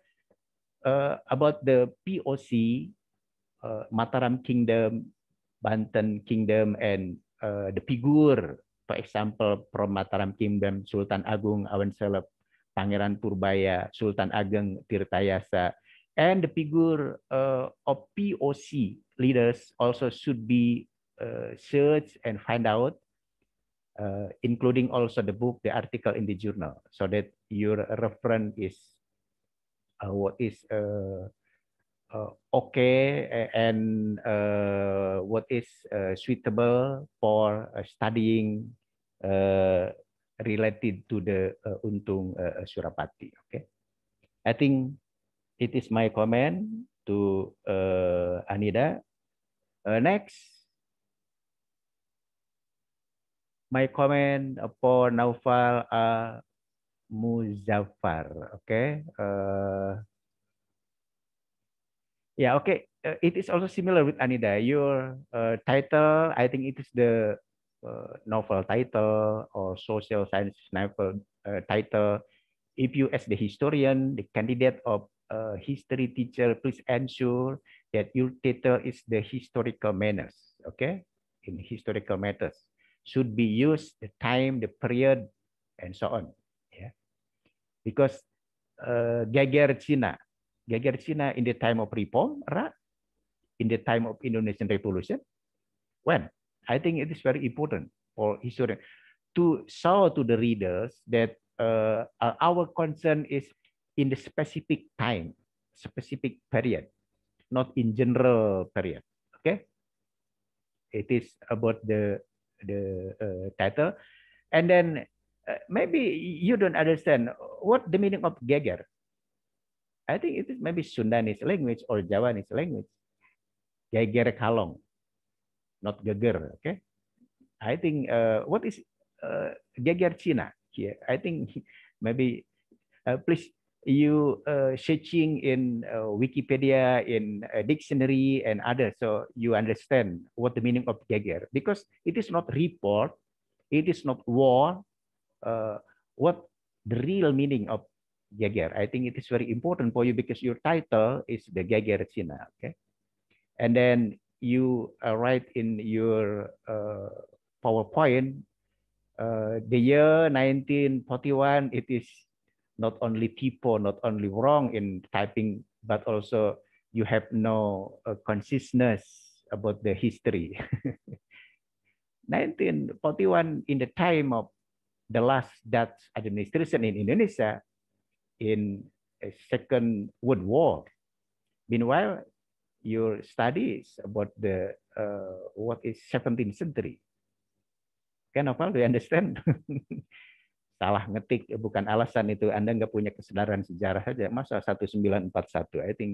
uh, about the POC, uh, Mataram Kingdom, Banten Kingdom, and uh, the Pigur for example, from Mataram Kingdom, Sultan Agung Awan Selep, Pangeran Purbaya, Sultan Ageng Tirtayasa, and the figure uh, of POC leaders also should be uh, searched and find out, uh, including also the book, the article in the journal, so that your reference is uh, what is uh, Eh, okay and eh, what is eh, suitable for studying related to the Untung Surapati. Okay, I think it is my comment to Anida. next, my comment for Naufal Muzaffar. Okay. Uh, Yeah, okay. Uh, it is also similar with Anida. Your uh, title, I think it is the uh, novel title or social science novel uh, title. If you, as the historian, the candidate of uh, history teacher, please ensure that your title is the historical manners. Okay, in historical matters should be used the time, the period, and so on. Yeah, because uh, Geger Cina Geger Cina in the time of reform ra, in the time of Indonesian Revolution? When? I think it is very important for history to show to the readers that uh, uh, our concern is in the specific time, specific period, not in general period. Okay, it is about the the uh, title, and then uh, maybe you don't understand what the meaning of Geiger. I think it is maybe Sundanese language or Javanese language. Geger kalong, not geger. Okay, I think uh, what is uh, geger Cina? Yeah, I think maybe uh, please you uh, searching in uh, Wikipedia, in a uh, dictionary, and other so you understand what the meaning of geger. Because it is not report, it is not war. Uh, what the real meaning of Geiger. I think it is very important for you because your title is the Geiger China, okay? And then you uh, write in your uh, PowerPoint, uh, the year 1941, it is not only people, not only wrong in typing, but also you have no uh, consciousness about the history. 1941, in the time of the last Dutch administration in Indonesia, in a Second World War. Meanwhile, your studies about the uh, what is 17th century. Kan, all do you understand? Salah ngetik bukan alasan itu. Anda nggak punya kesadaran sejarah saja. Masa 1941? I think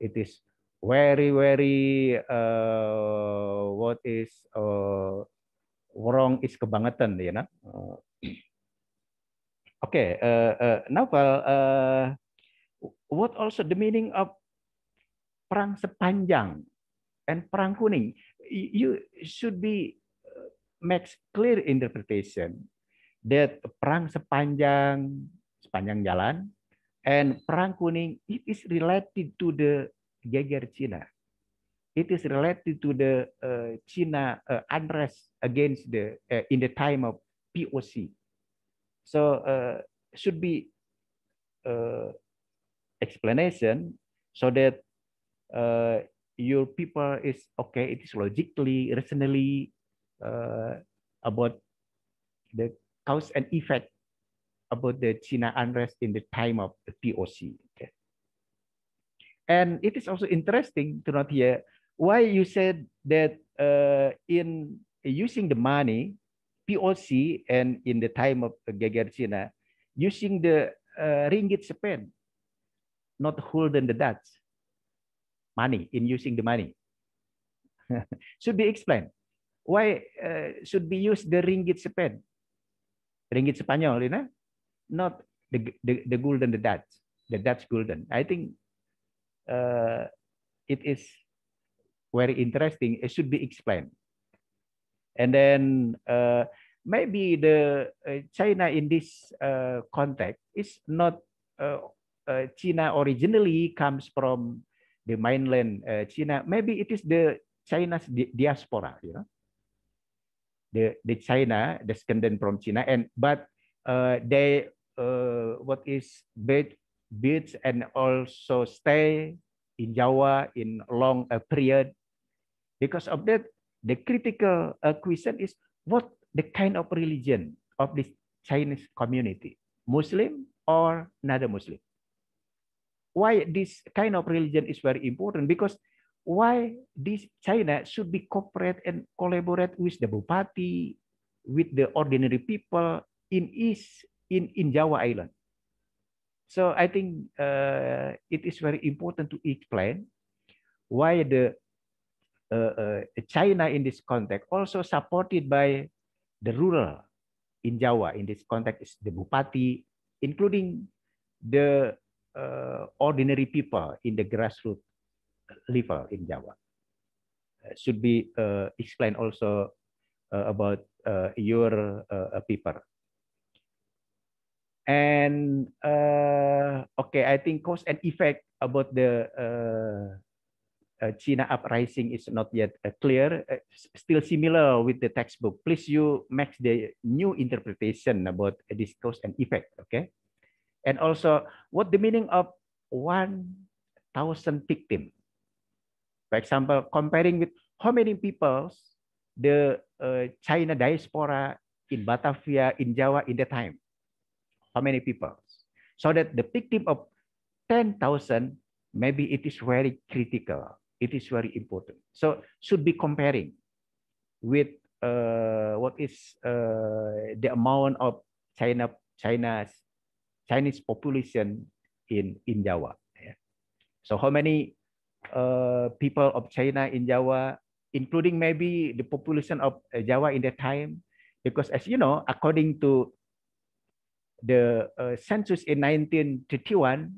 it is very very uh, what is uh, wrong is kebangetan, ya you know? Uh, Okay, uh, eh, uh, eh, Naval, uh, eh, what also the meaning of perang sepanjang and perang kuning? You should be makes clear interpretation that perang sepanjang sepanjang jalan and perang kuning it is related to the Jajar Cina. It is related to the uh, China uh, unrest against the uh, in the time of POC. So uh, should be uh, explanation so that uh, your people is okay. It is logically, rationally about the cause and effect about the China unrest in the time of the POC. Okay. And it is also interesting to note here why you said that uh, in using the money POC and in the time of Geger Cina using the uh, ringgit Spain, not holding the Dutch money in using the money. should be explained why uh, should be used the ringgit Spain, ringgit Spanyol, you know, not the the, the golden the Dutch, the Dutch golden. I think uh, it is very interesting. It should be explained. And then uh, maybe the uh, China in this uh, context is not uh, uh, China originally comes from the mainland uh, China. Maybe it is the China's di diaspora, you know, the the China descendant from China, and but uh, they uh, what is built built and also stay in Jawa in long a uh, period. Because of that, the critical uh, question is what the kind of religion of this Chinese community, Muslim or another Muslim. Why this kind of religion is very important? Because why this China should be cooperate and collaborate with the Bupati, with the ordinary people in East, in, in Java Island. So I think uh, it is very important to explain why the uh, uh, China in this context also supported by the rural in Jawa. In this context, is the Bupati, including the uh, ordinary people in the grassroots level in Java. Uh, should be uh, explained also uh, about your paper. And okay, I think cause and effect about the uh, China uprising is not yet uh, clear, uh, still similar with the textbook. Please you make the new interpretation about this cause and effect, okay? And also, what the meaning of 1,000 victim? For example, comparing with how many peoples the uh, China diaspora in Batavia, in Java in the time? How many people? So that the victim of 10,000, maybe it is very critical. It is very important. So should be comparing with uh, what is uh, the amount of China China's Chinese population in in Java. Yeah. So how many uh, people of China in Java, including maybe the population of uh, Java in that time, because as you know, according to the uh, census in 1931,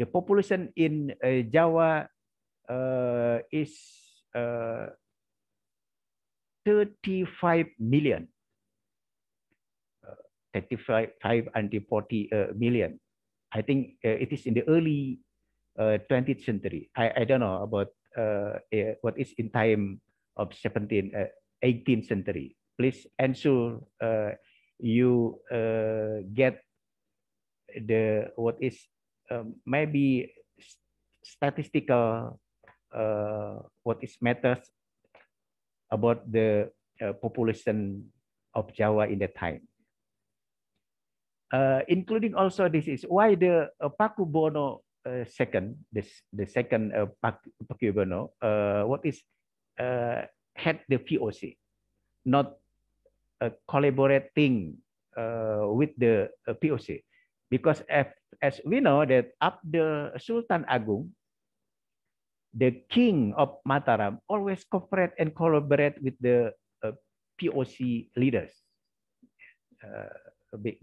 the population in uh, Java uh, is uh, 35 million, uh, 35 until 40 uh, million. I think uh, it is in the early 20th uh, century. I, I don't know about eh, what is in time of 17, 18th century. Please ensure you get the what is um, maybe statistical uh, what is matters about the uh, population of Java in that time. Uh, including also this is why the Paku Bono second, this the second Paku Bono, what is had the VOC, not collaborating with the POC because as we know that after Sultan Agung the king of Mataram always cooperate and collaborate with the uh, POC leaders. Uh,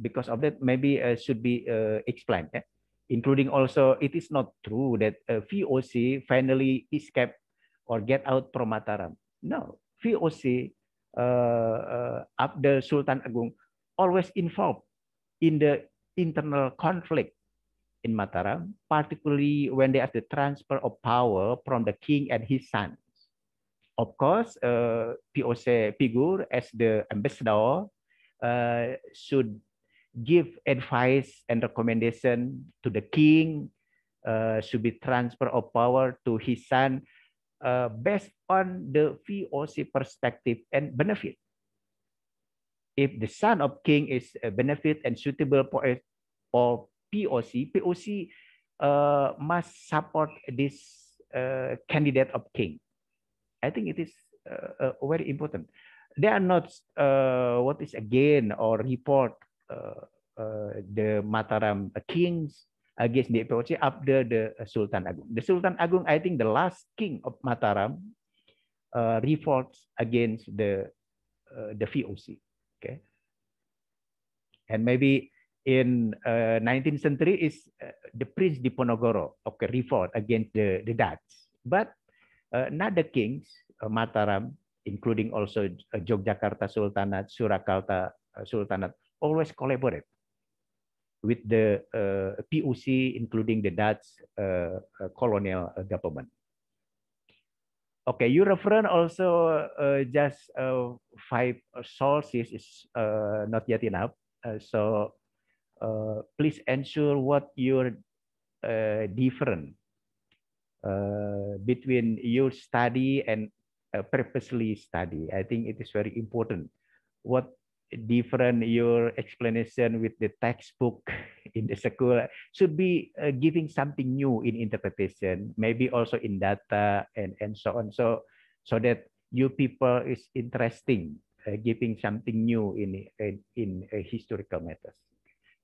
because of that, maybe uh, should be uh, explained. Eh? Including also, it is not true that VOC uh, finally escape or get out from Mataram. No, VOC uh, uh the Sultan Agung always involved in the internal conflict in Mataram, particularly when there is the transfer of power from the king and his sons. Of course, uh, POC Pigur, as the ambassador, uh, should give advice and recommendation to the king, uh, should be transfer of power to his son uh, based on the VOC perspective and benefit. If the son of king is a benefit and suitable for, for POC, POC uh, must support this uh, candidate of king. I think it is uh, uh, very important. They are not uh, what is again or report uh, uh, the Mataram kings against the POC after the uh, Sultan Agung. The Sultan Agung, I think, the last king of Mataram uh, against the uh, the VOC. Okay, and maybe in uh, 19th century is uh, the Prince Diponegoro okay, revolt against the, the Dutch. But uh, not the kings, uh, Mataram, including also uh, Yogyakarta Sultanate, Surakarta uh, Sultanate, always collaborate with the POC, including the Dutch colonial government. Okay, you refer also just five sources is not yet enough. so Uh, please ensure what your uh, different uh, between your study and uh, purposely study. I think it is very important. What different your explanation with the textbook in the school should be uh, giving something new in interpretation, maybe also in data and, and so on. So, so that you people is interesting, uh, giving something new in, in, in uh, historical matters.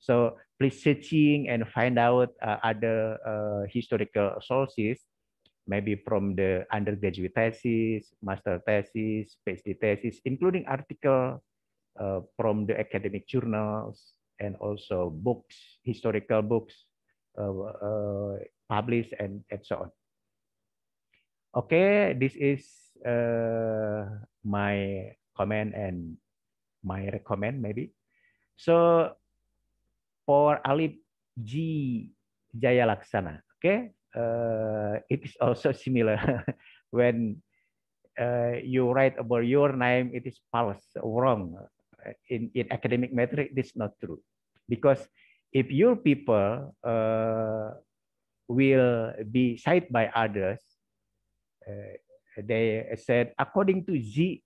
So please searching and find out uh, other uh, historical sources, maybe from the undergraduate thesis, master thesis, PhD thesis, including article uh, from the academic journals and also books, historical books uh, uh, published and, and so on. Okay, this is uh, my comment and my recommend maybe. So for Alip G Jaya Laksana. Okay, uh, eh, it is also similar when uh, you write about your name, it is false, wrong. In, in academic metric, this not true. Because if your people uh, will be cited by others, uh, they said, according to G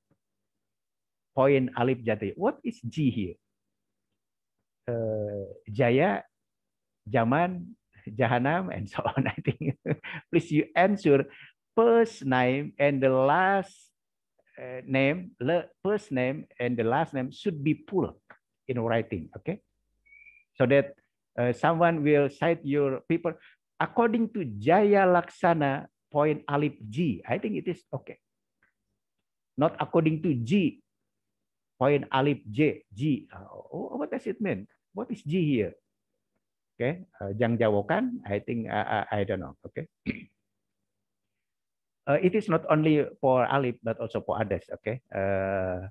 point Alip Jati, what is G here? uh, Jaya, zaman, Jahanam, and so on. I think please you answer first name and the last uh, name, first name and the last name should be pulled in writing. Okay, so that uh, someone will cite your paper according to Jaya Laksana point Alif G. I think it is okay. Not according to G point Alif J G. Oh, what does it mean? What is G here? Okay, uh, jang Jawokan, I think uh, uh, I don't know. Okay. Uh, it is not only for Alif but also for others. Okay. Uh,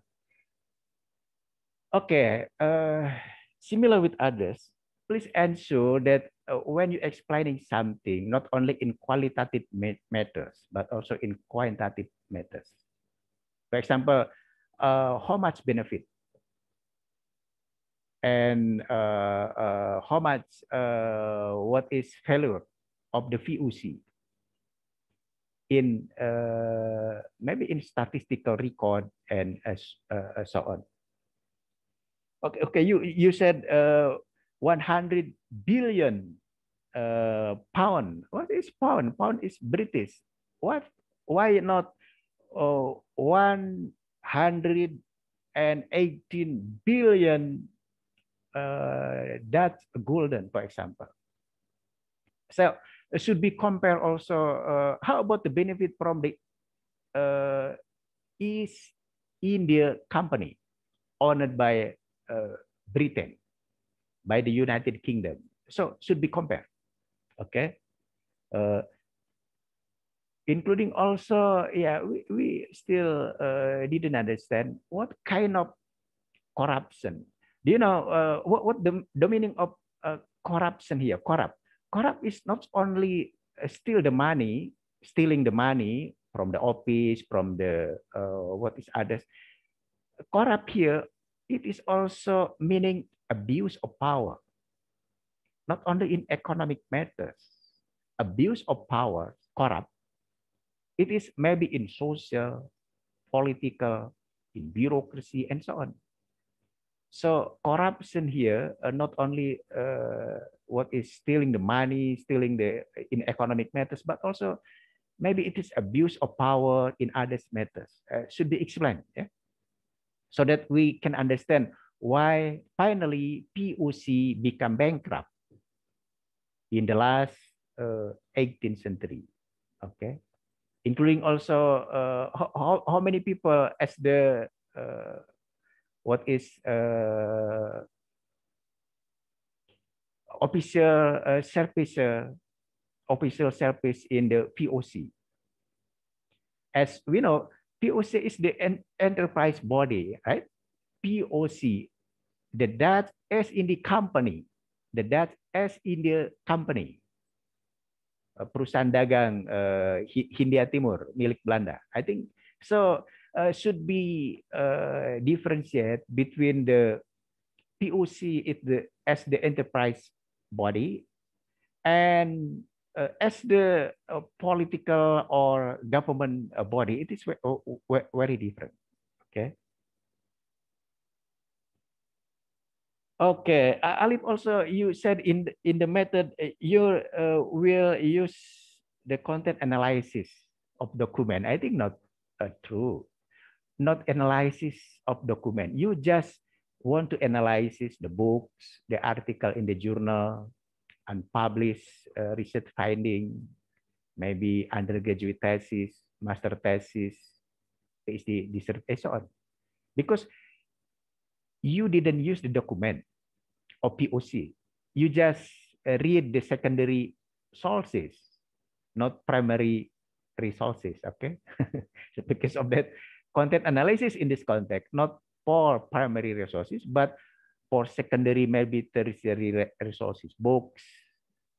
okay. Uh, similar with others, please ensure that uh, when you explaining something, not only in qualitative matters but also in quantitative matters. For example, uh, how much benefit? and uh, uh, how much, uh, what is value of the VOC in maybe in statistical record and as so on. Okay, okay, you you said 100 billion uh, pound. What is pound? Pound is British. What? Why not 118 billion uh, that golden, for example. So should be compared also, uh, how about the benefit from the uh, East India Company owned by uh, Britain, by the United Kingdom. So should be compared, okay? Uh, including also, yeah, we, we still uh, didn't understand what kind of corruption do you know uh, what, what the, the meaning of uh, corruption here? Corrupt. Corrupt is not only uh, steal the money, stealing the money from the office, from the uh, what is others. Corrupt here, it is also meaning abuse of power. Not only in economic matters, abuse of power, corrupt. It is maybe in social, political, in bureaucracy, and so on. So corruption here, uh, not only uh, what is stealing the money, stealing the uh, in economic matters, but also maybe it is abuse of power in other matters uh, should be explained, yeah? so that we can understand why finally POC become bankrupt in the last 18th uh, century. Okay, including also uh, how, how many people as the what is uh, official uh, service, uh, official service in the POC. As we know, POC is the en enterprise body, right? POC, the that as in the company, the that as in the company. Uh, perusahaan dagang uh, Hindia Timur milik Belanda. I think so. Uh, should be uh, differentiated between the POC the, as the enterprise body and uh, as the uh, political or government uh, body, it is oh, oh, very different. Okay. Okay, Alip, Also, you said in in the method uh, you will use the content analysis of document. I think not true. not analysis of document. You just want to analyze the books, the article in the journal, and publish uh, research finding, maybe undergraduate thesis, master thesis, PhD dissertation, Because you didn't use the document or POC. You just uh, read the secondary sources, not primary resources. Okay, So because of that, content analysis in this context, not for primary resources, but for secondary, maybe tertiary resources, books,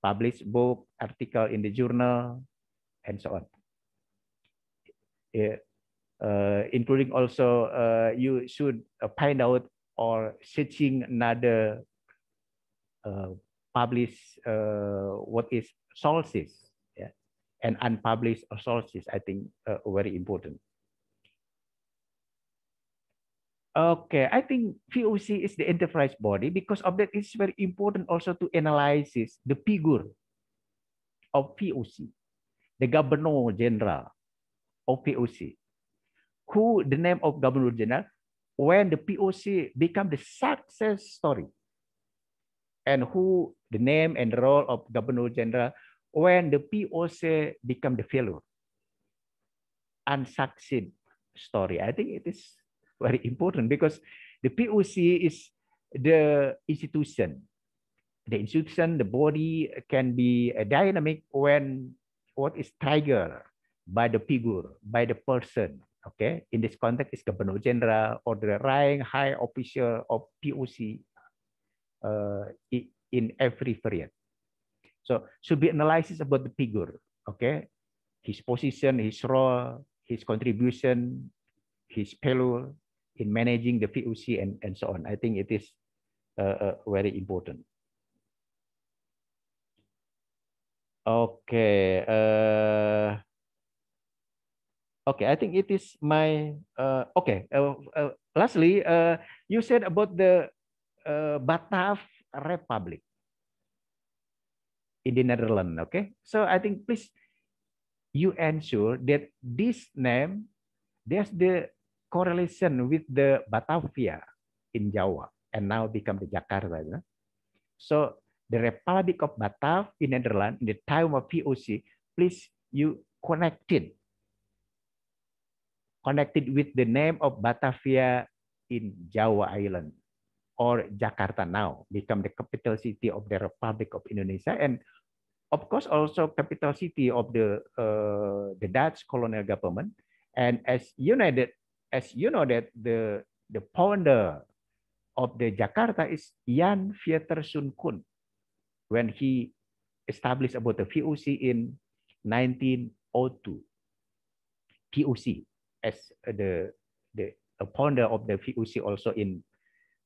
published book, article in the journal, and so on. Yeah. Uh, including also uh, you should uh, find out or searching another uh, published uh, what is sources yeah, and unpublished sources. I think uh, very important. Okay, I think VOC is the enterprise body because of that it's very important also to analyze the figure of VOC, the governor general of VOC, who the name of governor general when the POC become the success story and who the name and role of governor general when the POC become the failure and succeed story. I think it is very important because the POC is the institution. The institution, the body can be uh, dynamic when what is triggered by the figure, by the person. Okay, in this context, is Governor General or the rank high official of POC uh, in every period. So should be analysis about the figure. Okay, his position, his role, his contribution, his value, in managing the VOC and, and so on. I think it is uh, uh, very important. Okay. Uh, okay, I think it is my, uh, okay. Uh, uh lastly, uh, you said about the Batav Republic in the Netherlands, okay? So I think please you ensure that this name, there's the correlation with the Batavia in Java and now become the Jakarta. You know? So the Republic of Batav in Netherlands in the time of POC, please you connected connected with the name of Batavia in Java Island or Jakarta now become the capital city of the Republic of Indonesia and of course also capital city of the uh, the Dutch colonial government and as united as you know that the the founder of the Jakarta is Jan Pieter Sunkun. when he established about the VOC in 1902. VOC as the the a founder of the VOC also in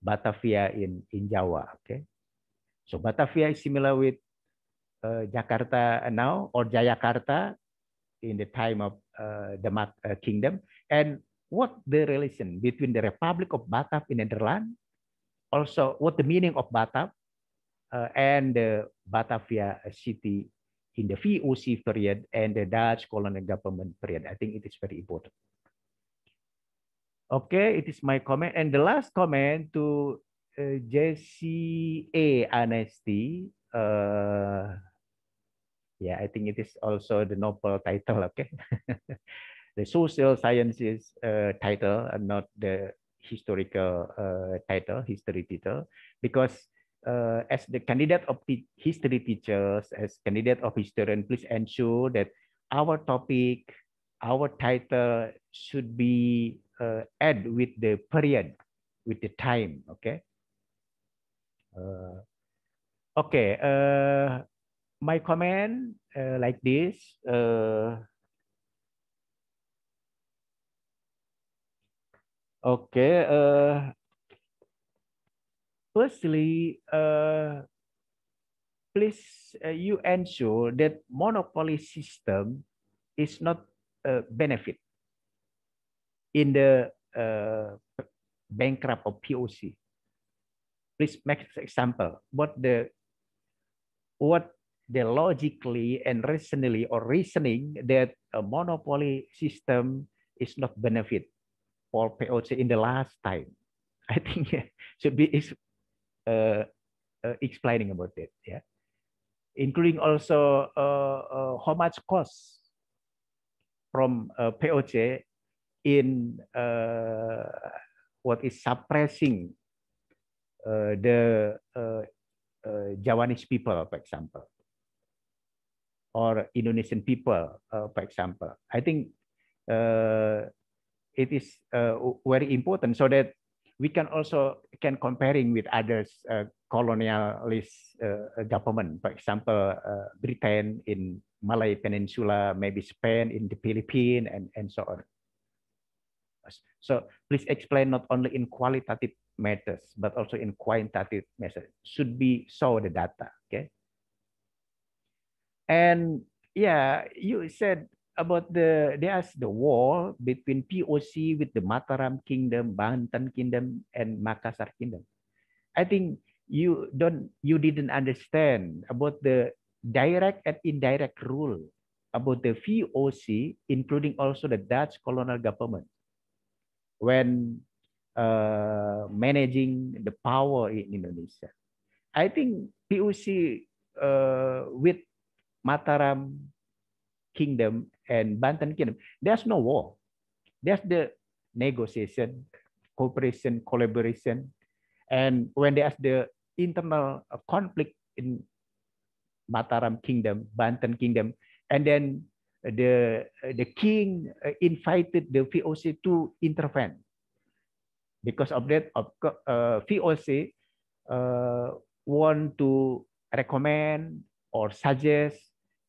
Batavia in in Jawa. Okay, so Batavia is similar with uh, Jakarta now or Jayakarta in the time of uh, the Mat uh, kingdom and what the relation between the Republic of Batam in Netherlands, also what the meaning of Batam uh, and the Batavia city in the VOC period and the Dutch colonial government period. I think it is very important. Okay, it is my comment. And the last comment to uh, JCA Anesti. Uh, yeah, I think it is also the Nobel title. Okay. the social sciences uh, title and uh, not the historical uh, title, history teacher, because as the candidate of history teachers, as candidate of historian, please ensure that our topic, our title should be uh, add with the period, with the time, okay? Uh, okay, uh, my comment like this, Okay. Uh, eh, firstly, uh, please uh, you ensure that monopoly system is not a benefit in the uh, bankrupt or POC. Please make example what the what the logically and rationally or reasoning that a monopoly system is not benefit Paul POC in the last time. I think yeah, should be uh, uh, explaining about it. Yeah, including also uh, uh how much cost from uh, POC in uh, what is suppressing the Javanese people, for example, or Indonesian people, for example. I think it is uh, very important so that we can also can comparing with others uh, colonialist uh, government, for example, uh, Britain in Malay Peninsula, maybe Spain in the Philippines, and, and so on. So please explain not only in qualitative matters, but also in quantitative matters. Should be show the data, okay? And yeah, you said about the there's the war between POC with the Mataram Kingdom, Banten Kingdom, and Makassar Kingdom. I think you don't you didn't understand about the direct and indirect rule about the VOC, including also the Dutch colonial government, when uh, managing the power in Indonesia. I think POC uh, with Mataram kingdom and Banten kingdom, there's no war. There's the negotiation, cooperation, collaboration. And when there's the internal uh, conflict in Mataram kingdom, Banten kingdom, and then the the king uh, invited the VOC to intervene. Because of that, of, uh, VOC uh, want to recommend or suggest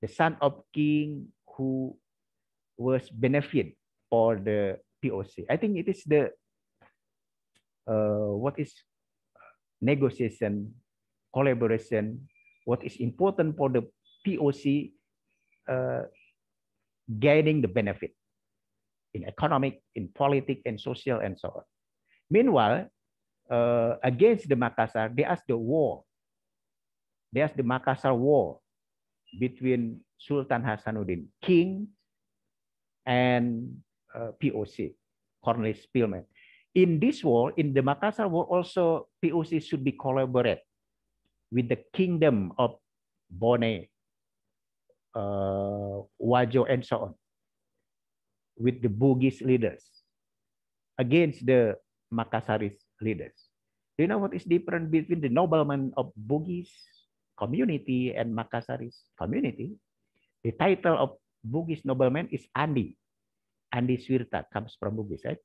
the son of king who was benefit for the POC. I think it is the uh, what is negotiation, collaboration, what is important for the POC uh, the benefit in economic, in politic, and social, and so on. Meanwhile, uh, against the Makassar, there's the war. There's the Makassar war between Sultan Hasanuddin, king, and uh, POC, Cornelis Spielman. In this war, in the Makassar war, also POC should be collaborate with the kingdom of Bone, uh, Wajo, and so on, with the Bugis leaders against the Makassarist leaders. Do you know what is different between the noblemen of Bugis community and Makassaris community, the title of Bugis nobleman is Andi. Andi Swirta comes from Bugis, right?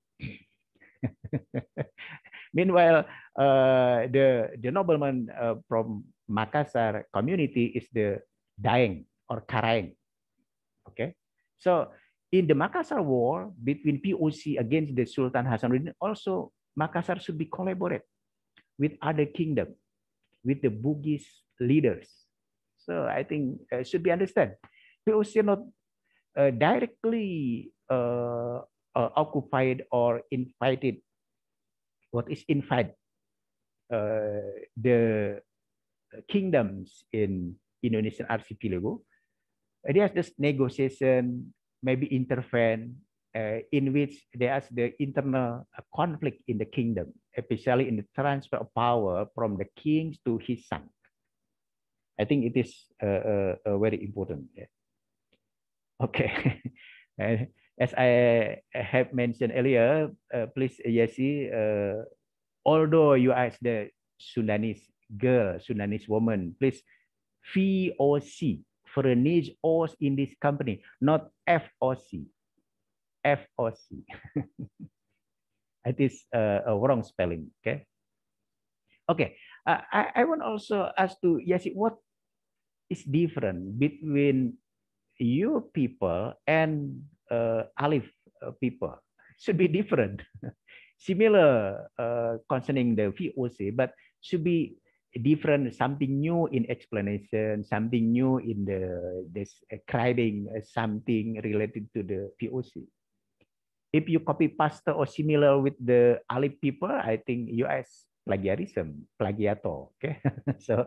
Meanwhile, uh, the the nobleman uh, from Makassar community is the Daeng or Karaeng. Okay, so in the Makassar War between POC against the Sultan Hasanuddin, also Makassar should be collaborate with other kingdom, with the Bugis leaders. So I think it uh, should be understood. POC are not uh, directly uh, uh, occupied or invited. What is invite? Uh, the kingdoms in Indonesian archipelago. Uh, there's this negotiation, maybe intervene, in which there's the internal conflict in the kingdom, especially in the transfer of power from the kings to his son. I think it is very important. Yeah. Okay. As I have mentioned earlier, uh, please, uh, Yesi, uh, although you are the Sundanese girl, Sulanese woman, please VOC, furnish O's in this company, not F O C, F it is uh, a wrong spelling, okay? Okay, uh, I, I want also ask to Yesi, what is different between you people and uh, Alif uh, people. Should be different. Similar uh, concerning the VOC, but should be different, something new in explanation, something new in the describing uh, something related to the VOC. If you copy pasta or similar with the Alif people, I think US plagiarism, plagiato. Okay, so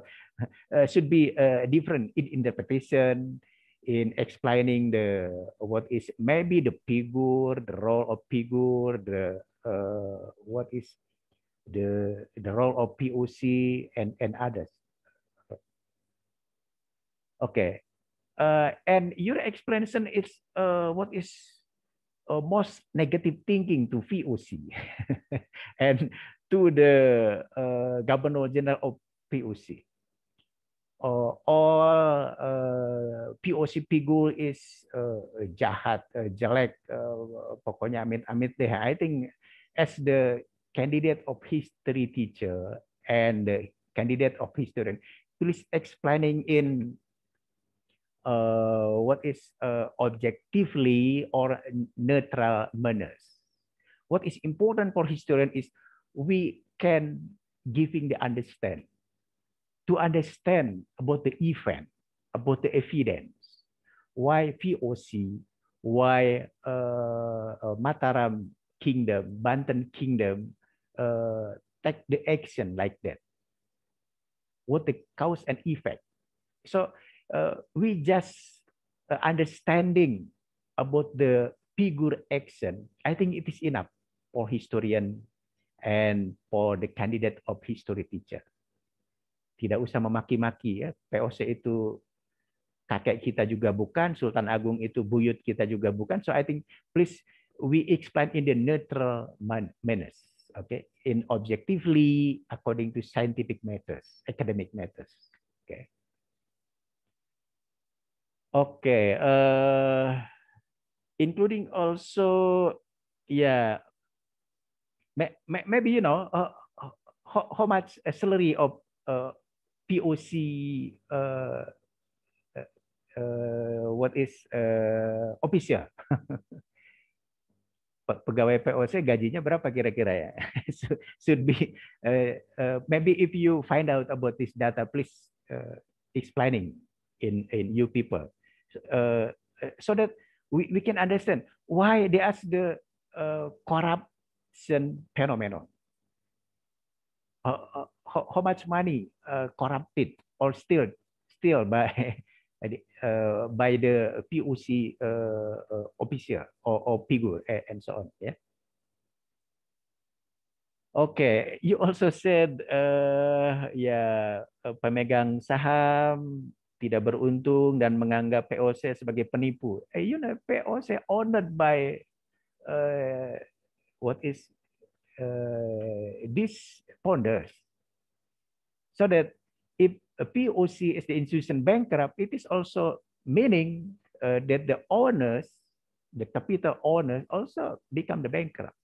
uh, should be a different in interpretation, in explaining the what is maybe the figure, the role of figure, the uh, what is the the role of POC and and others. Okay, uh, and your explanation is uh, what is uh, most negative thinking to VOC. and to the uh, Governor General of POC. Uh, all uh, POC figure is uh, jahat, uh, jelek, uh, pokoknya amit-amit deh. I think as the candidate of history teacher and the candidate of historian, please explaining in uh, what is uh, objectively or neutral manners. What is important for historian is we can giving the understand to understand about the event, about the evidence, why POC, why uh, uh, Mataram Kingdom, Banten Kingdom uh, take the action like that. What the cause and effect. So uh, we just uh, understanding about the figure action, I think it is enough for historian and for the candidate of history teacher. Tidak usah memaki-maki ya, POC itu kakek kita juga bukan, Sultan Agung itu buyut kita juga bukan. So I think please we explain in the neutral manner, okay, in objectively according to scientific matters, academic matters, okay. okay, uh, including also ya yeah, maybe you know uh, uh how, how much a salary of uh, POC uh, uh, uh, what is uh, official pegawai POC gajinya berapa kira-kira ya should be uh, uh, maybe if you find out about this data please uh, explaining in in you people uh, uh, so that we, we can understand why they ask the uh, corrupt corruption phenomenon. Uh, uh, how, how much money uh, corrupted or still still by uh, by the POC uh, uh, official or, or figure and so on. Yeah. Okay, you also said uh, ya uh, pemegang saham tidak beruntung dan menganggap POC sebagai penipu. Eh, you know, POC owned by uh, what is uh, this ponders. So that if a POC is the institution bankrupt, it is also meaning uh, that the owners, the capital owners also become the bankrupt.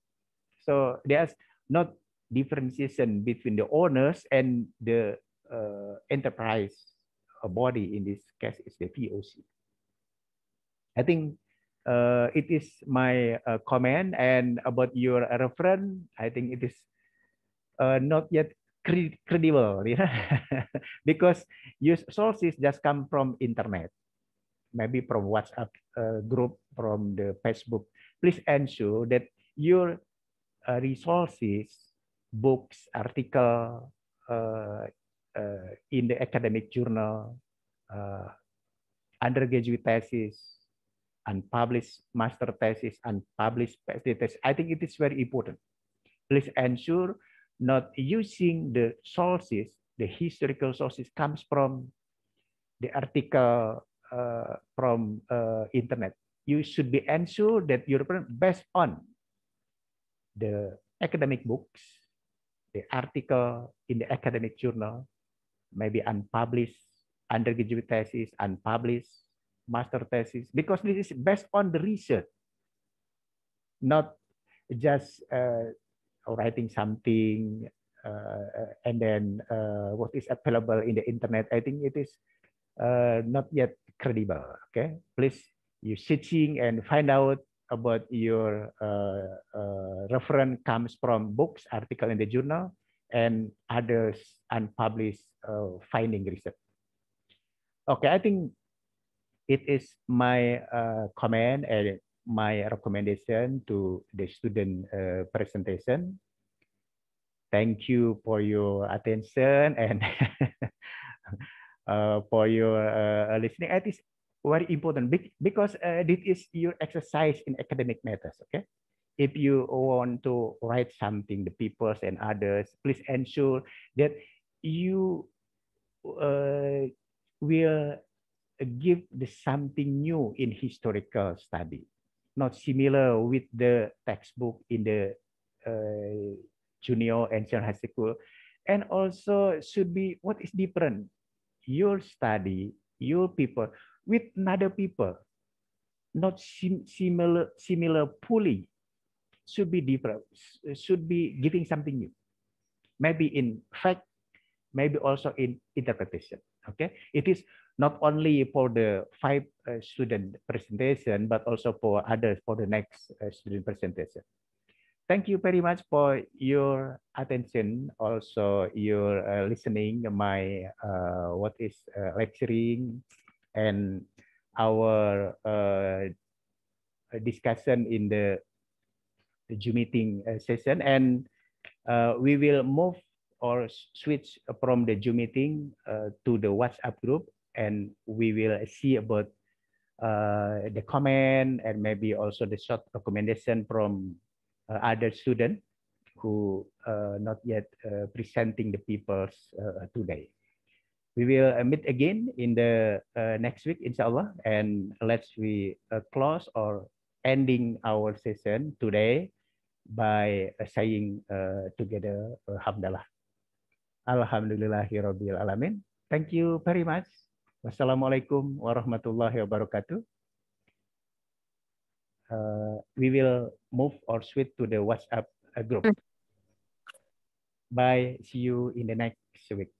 So there's not differentiation between the owners and the uh, enterprise body in this case is the POC. I think uh, it is my uh, comment and about your reference i think it is uh, not yet cre credible you know? because your sources just come from internet maybe from whatsapp uh, group from the facebook please ensure that your uh, resources books article uh, in the academic journal undergraduate thesis unpublished master thesis, unpublished PhD thesis. I think it is very important. Please ensure not using the sources, the historical sources comes from the article uh, from uh, internet. You should be ensure that are based on the academic books, the article in the academic journal, maybe unpublished undergraduate thesis, unpublished master thesis because this is based on the research, not just uh, writing something uh, and then uh, what is available in the internet. I think it is uh, not yet credible. Okay, please you searching and find out about your uh, uh, reference comes from books, article in the journal, and others unpublished finding research. Okay, I think it is my uh, comment and my recommendation to the student uh, presentation. Thank you for your attention and uh, for your uh, listening. It is very important because uh, this is your exercise in academic matters. Okay, if you want to write something, the papers and others, please ensure that you uh, will give the something new in historical study, not similar with the textbook in the uh, junior and senior high school. And also should be what is different, your study, your people with other people, not sim similar similar pulling should be different, should be giving something new. Maybe in fact, maybe also in interpretation. Okay, it is not only for the five uh, student presentation, but also for others for the next uh, student presentation. Thank you very much for your attention, also your uh, listening my uh, what is uh, lecturing and our uh, discussion in the, the Zoom meeting session. And we will move or switch from the Zoom meeting to the WhatsApp group and we will see about uh, the comment and maybe also the short recommendation from uh, other students who uh, not yet uh, presenting the papers uh, today. We will uh, meet again in the next week, inshallah, and let's we close or ending our session today by saying together, Alhamdulillah, Alhamdulillahi Rabbil Alamin. Thank you very much. Wassalamualaikum warahmatullahi wabarakatuh. Uh, we will move or switch to the WhatsApp uh, group. Hmm. Bye. See you in the next week.